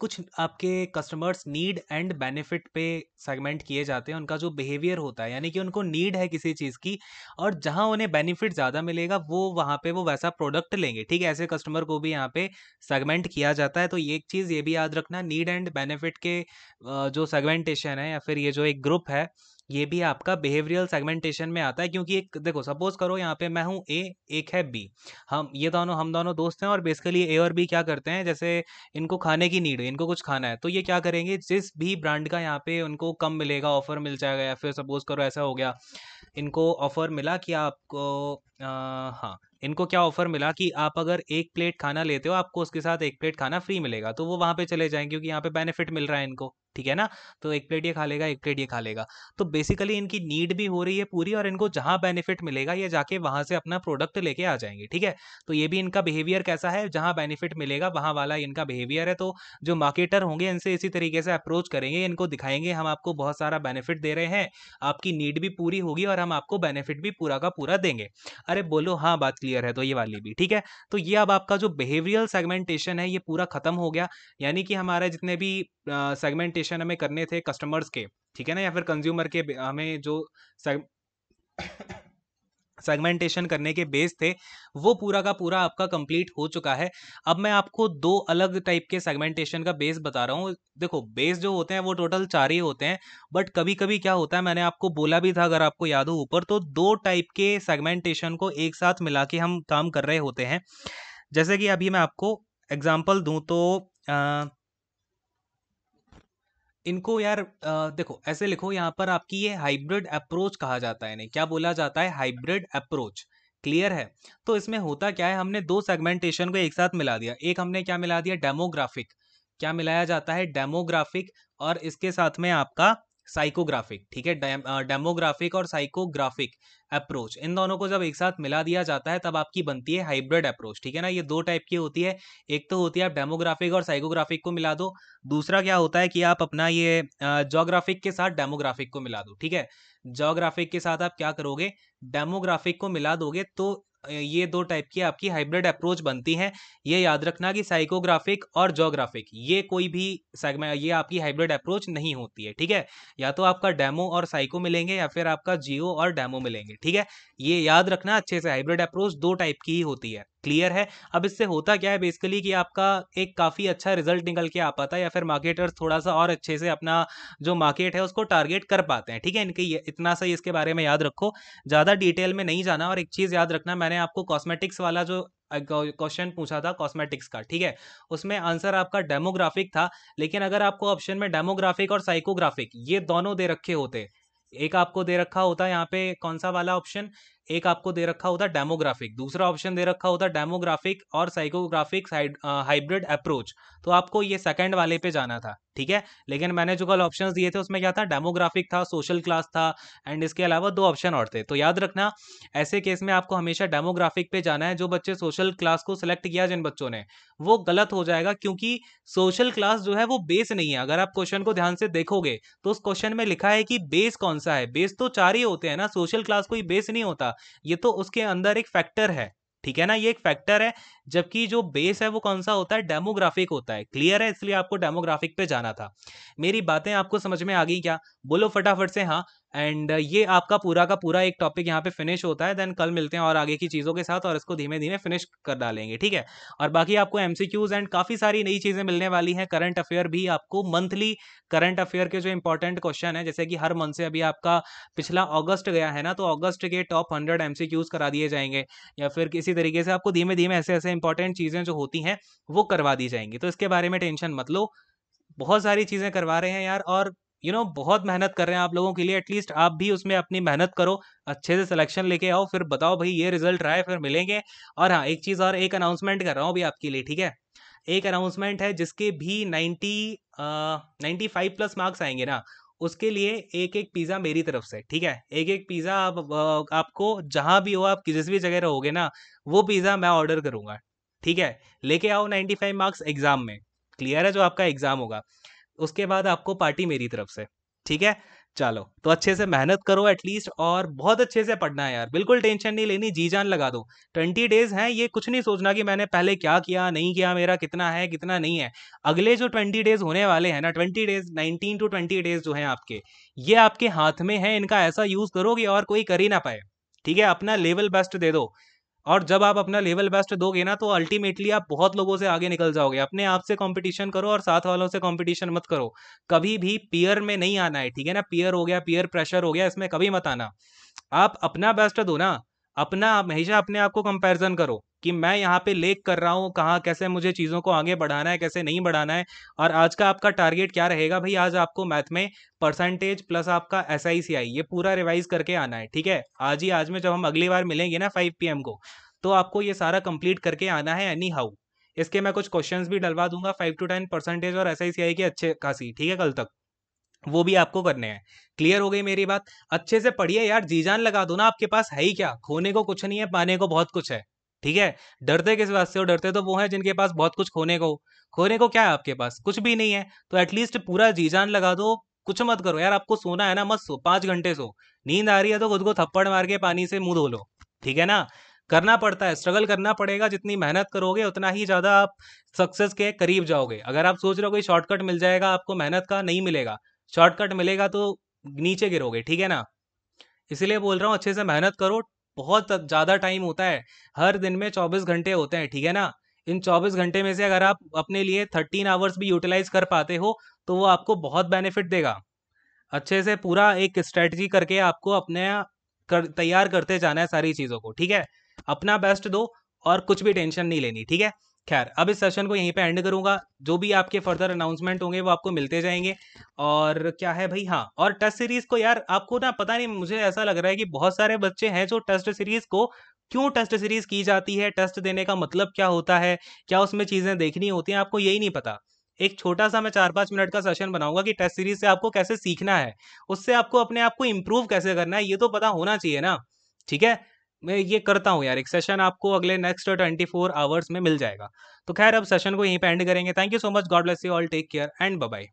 कुछ आपके कस्टमर्स नीड एंड बेनिफिट पे सेगमेंट किए जाते हैं उनका जो बिहेवियर होता है यानी कि उनको नीड है किसी चीज़ की और जहां उन्हें बेनिफिट ज़्यादा मिलेगा वो वहां पे वो वैसा प्रोडक्ट लेंगे ठीक है ऐसे कस्टमर को भी यहाँ पे सेगमेंट किया जाता है तो ये एक चीज़ ये भी याद रखना नीड एंड बेनिफिट के जो सेगमेंटेशन है या फिर ये जो एक ग्रुप है ये भी आपका बिहेवियरल सेगमेंटेशन में आता है क्योंकि एक देखो सपोज करो यहाँ पे मैं हूँ ए एक है बी हम ये दोनों हम दोनों दोस्त हैं और बेसिकली ए और बी क्या करते हैं जैसे इनको खाने की नीड है इनको कुछ खाना है तो ये क्या करेंगे जिस भी ब्रांड का यहाँ पे उनको कम मिलेगा ऑफर मिल जाएगा या फिर सपोज करो ऐसा हो गया इनको ऑफर मिला कि आपको हाँ इनको क्या ऑफर मिला कि आप अगर एक प्लेट खाना लेते हो आपको उसके साथ एक प्लेट खाना फ्री मिलेगा तो वो वहाँ पे चले जाएंगे क्योंकि यहाँ पे बेनिफिट मिल रहा है इनको ठीक है ना तो एक प्लेट ये खा लेगा एक प्लेट ये खा लेगा तो बेसिकली इनकी नीड भी हो रही है पूरी और इनको जहां बेनिफिट मिलेगा ये जाके वहां से अपना प्रोडक्ट लेके आ जाएंगे ठीक है तो ये भी इनका बिहेवियर कैसा है जहां बेनिफिट मिलेगा वहां वाला इनका बिहेवियर है तो जो मार्केटर होंगे इनसे इसी तरीके से अप्रोच करेंगे इनको दिखाएंगे हम आपको बहुत सारा बेनिफिट दे रहे हैं आपकी नीड भी पूरी होगी और हम आपको बेनिफिट भी पूरा का पूरा देंगे अरे बोलो हाँ बात क्लियर है तो ये वाली भी ठीक है तो ये अब आपका जो बिहेवियल सेगमेंटेशन है ये पूरा खत्म हो गया यानी कि हमारा जितने भी सेगमेंटेशन कम्युनिकेशन हमें करने थे कस्टमर्स के ठीक है ना या फिर कंज्यूमर के हमें जो सग... सेगमेंटेशन करने के बेस थे वो पूरा का पूरा आपका कंप्लीट हो चुका है अब मैं आपको दो अलग टाइप के सेगमेंटेशन का बेस बता रहा हूँ देखो बेस जो होते हैं वो टोटल चार ही होते हैं बट कभी कभी क्या होता है मैंने आपको बोला भी था अगर आपको याद हो ऊपर तो दो टाइप के सेगमेंटेशन को एक साथ मिला के हम काम कर रहे होते हैं जैसे कि अभी मैं आपको एग्जाम्पल दूँ तो आ, इनको यार आ, देखो ऐसे लिखो यहाँ पर आपकी ये हाइब्रिड अप्रोच कहा जाता है क्या बोला जाता है हाइब्रिड अप्रोच क्लियर है तो इसमें होता क्या है हमने दो सेगमेंटेशन को एक साथ मिला दिया एक हमने क्या मिला दिया डेमोग्राफिक क्या मिलाया जाता है डेमोग्राफिक और इसके साथ में आपका साइकोग्राफिक ठीक है डेमोग्राफिक और साइकोग्राफिक अप्रोच इन दोनों को जब एक साथ मिला दिया जाता है तब आपकी बनती है हाइब्रिड अप्रोच ठीक है ना ये दो टाइप की होती है एक तो होती है आप डेमोग्राफिक और साइकोग्राफिक को मिला दो दूसरा क्या होता है कि आप अपना ये जोग्राफिक के साथ डेमोग्राफिक को मिला दो ठीक है जोग्राफिक के साथ आप क्या करोगे डेमोग्राफिक को मिला दोगे तो ये दो टाइप की आपकी हाइब्रिड अप्रोच बनती हैं ये याद रखना कि साइकोग्राफिक और जोग्राफिक ये कोई भी सेगमेंट ये आपकी हाइब्रिड अप्रोच नहीं होती है ठीक है या तो आपका डेमो और साइको मिलेंगे या फिर आपका जियो और डेमो मिलेंगे ठीक है ये याद रखना अच्छे से हाइब्रिड अप्रोच दो टाइप की ही होती है क्लियर है अब इससे होता क्या है बेसिकली कि आपका एक काफ़ी अच्छा रिजल्ट निकल के आ पाता है या फिर मार्केटर्स थोड़ा सा और अच्छे से अपना जो मार्केट है उसको टारगेट कर पाते हैं ठीक है इनके इतना सही इसके बारे में याद रखो ज़्यादा डिटेल में नहीं जाना और एक चीज़ याद रखना मैंने आपको कॉस्मेटिक्स वाला जो क्वेश्चन पूछा था कॉस्मेटिक्स का ठीक है उसमें आंसर आपका डेमोग्राफिक था लेकिन अगर आपको ऑप्शन में डेमोग्राफिक और साइकोग्राफिक ये दोनों दे रखे होते एक आपको दे रखा होता है यहाँ पे कौन सा वाला ऑप्शन एक आपको दे रखा होता है डेमोग्राफिक दूसरा ऑप्शन दे रखा होता है डेमोग्राफिक और साइकोग्राफिक हाइब्रिड अप्रोच तो आपको ये सेकंड वाले पे जाना था ठीक है लेकिन मैंने जो कल ऑप्शंस दिए थे उसमें क्या था डेमोग्राफिक था सोशल क्लास था एंड इसके अलावा दो ऑप्शन और थे तो याद रखना ऐसे केस में आपको हमेशा डेमोग्राफिक पे जाना है जो बच्चे सोशल क्लास को सिलेक्ट किया जिन बच्चों ने वो गलत हो जाएगा क्योंकि सोशल क्लास जो है वो बेस नहीं है अगर आप क्वेश्चन को ध्यान से देखोगे तो उस क्वेश्चन में लिखा है कि बेस कौन सा है बेस तो चार ही होते हैं ना सोशल क्लास कोई बेस नहीं होता जाएगा ये तो उसके अंदर एक फैक्टर है ठीक है ना ये एक फैक्टर है जबकि जो बेस है वो कौन सा होता है डेमोग्राफिक होता है क्लियर है इसलिए आपको डेमोग्राफिक पे जाना था मेरी बातें आपको समझ में आ गई क्या बोलो फटाफट से हाँ एंड ये आपका पूरा का पूरा एक टॉपिक यहाँ पे फिनिश होता है देन कल मिलते हैं और आगे की चीज़ों के साथ और इसको धीमे धीमे फिनिश कर डालेंगे ठीक है और बाकी आपको एम एंड काफ़ी सारी नई चीज़ें मिलने वाली हैं करंट अफेयर भी आपको मंथली करंट अफेयर के जो इंपॉर्टेंट क्वेश्चन है जैसे कि हर मंथ से अभी आपका पिछला अगस्त गया है ना तो अगस्त के टॉप हंड्रेड एम करा दिए जाएंगे या फिर किसी तरीके से आपको धीमे धीमे ऐसे ऐसे इंपॉर्टेंट चीज़ें जो होती हैं वो करवा दी जाएंगी तो इसके बारे में टेंशन मत लो बहुत सारी चीज़ें करवा रहे हैं यार और यू नो बहुत मेहनत कर रहे हैं आप लोगों के लिए एटलीस्ट आप भी उसमें अपनी मेहनत करो अच्छे से सिलेक्शन लेके आओ फिर बताओ भाई ये रिजल्ट रहा है फिर मिलेंगे और हाँ एक चीज़ और एक अनाउंसमेंट कर रहा हूँ अभी आपके लिए ठीक है एक अनाउंसमेंट है जिसके भी ninety ninety five plus marks आएंगे ना उसके लिए एक एक पिज़्ज़ा मेरी तरफ से ठीक है एक एक पिज़्ज़ा आप, आपको जहाँ भी हो आप जिस भी जगह रहोगे ना वो पिज़्ज़ा मैं ऑर्डर करूँगा ठीक है लेके आओ 95 मार्क्स एग्ज़ाम में क्लियर है जो आपका एग्ज़ाम होगा उसके बाद आपको पार्टी मेरी तरफ से ठीक है चलो तो अच्छे से मेहनत करो एटलीस्ट और बहुत अच्छे से पढ़ना है यार बिल्कुल टेंशन नहीं लेनी जी जान लगा दो ट्वेंटी डेज हैं ये कुछ नहीं सोचना कि मैंने पहले क्या किया नहीं किया मेरा कितना है कितना नहीं है अगले जो ट्वेंटी डेज होने वाले हैं ना twenty days nineteen to twenty days जो हैं आपके ये आपके हाथ में है इनका ऐसा यूज करो कि और कोई कर ही ना पाए ठीक है अपना लेवल बेस्ट दे दो और जब आप अपना लेवल बेस्ट दोगे ना तो अल्टीमेटली आप बहुत लोगों से आगे निकल जाओगे अपने आप से कंपटीशन करो और साथ वालों से कंपटीशन मत करो कभी भी पीयर में नहीं आना है ठीक है ना पीयर हो गया पीयर प्रेशर हो गया इसमें कभी मत आना आप अपना बेस्ट दो ना अपना हमेशा अपने आप को कंपेरिजन करो कि मैं यहाँ पे लेक कर रहा हूँ कहाँ कैसे मुझे चीज़ों को आगे बढ़ाना है कैसे नहीं बढ़ाना है और आज का आपका टारगेट क्या रहेगा भाई आज आपको मैथ में परसेंटेज प्लस आपका एस आई सी आई ये पूरा रिवाइज करके आना है ठीक है आज ही आज में जब हम अगली बार मिलेंगे ना फाइव पी एम को तो आपको ये सारा कंप्लीट करके आना है एनी हाउ इसके मैं कुछ क्वेश्चंस भी डलवा दूंगा फाइव टू टेन परसेंटेज और एस आई सी आई के अच्छे खासी ठीक है कल तक वो भी आपको करने हैं क्लियर हो गई मेरी बात अच्छे से पढ़िए यार जी जान लगा दो ना आपके पास है ही क्या खोने को कुछ नहीं है पाने को बहुत कुछ है ठीक है डरते किस बात से हो डरते तो वो है जिनके पास बहुत कुछ खोने को खोने को क्या है आपके पास कुछ भी नहीं है तो एटलीस्ट पूरा जी जान लगा दो कुछ मत करो यार आपको सोना है ना मत सो पाँच घंटे सो नींद आ रही है तो खुद को थप्पड़ मार के पानी से मुंह धो लो ठीक है ना करना पड़ता है स्ट्रगल करना पड़ेगा जितनी मेहनत करोगे उतना ही ज़्यादा आप सक्सेस के करीब जाओगे अगर आप सोच रहे हो कोई शॉर्टकट मिल जाएगा आपको मेहनत का नहीं मिलेगा शॉर्टकट मिलेगा तो नीचे गिरोगे ठीक है ना इसलिए बोल रहा हूँ अच्छे से मेहनत करो बहुत ज़्यादा टाइम होता है हर दिन में चौबीस घंटे होते हैं ठीक है ना इन 24 घंटे में से अगर आप अपने लिए 13 आवर्स भी यूटिलाइज कर पाते हो तो वो आपको बहुत बेनिफिट देगा अच्छे से पूरा एक स्ट्रेटजी करके आपको अपने कर तैयार करते जाना है सारी चीज़ों को ठीक है अपना बेस्ट दो और कुछ भी टेंशन नहीं लेनी ठीक है खैर अब इस सेशन को यहीं पे एंड करूंगा जो भी आपके फर्दर अनाउंसमेंट होंगे वो आपको मिलते जाएंगे और क्या है भाई हाँ और टेस्ट सीरीज को यार आपको ना पता नहीं मुझे ऐसा लग रहा है कि बहुत सारे बच्चे हैं जो टेस्ट सीरीज को क्यों टेस्ट सीरीज की जाती है टेस्ट देने का मतलब क्या होता है क्या उसमें चीजें देखनी होती हैं आपको यही नहीं पता एक छोटा सा मैं चार पाँच मिनट का सेशन बनाऊंगा कि टेस्ट सीरीज से आपको कैसे सीखना है उससे आपको अपने आप को इम्प्रूव कैसे करना है ये तो पता होना चाहिए ना ठीक है मैं ये करता हूँ यार एक सेशन आपको अगले नेक्स्ट ट्वेंटी फोर आवर्स में मिल जाएगा तो खैर अब सेशन को यहीं पे एंड करेंगे thank you so much God bless you all take care and bye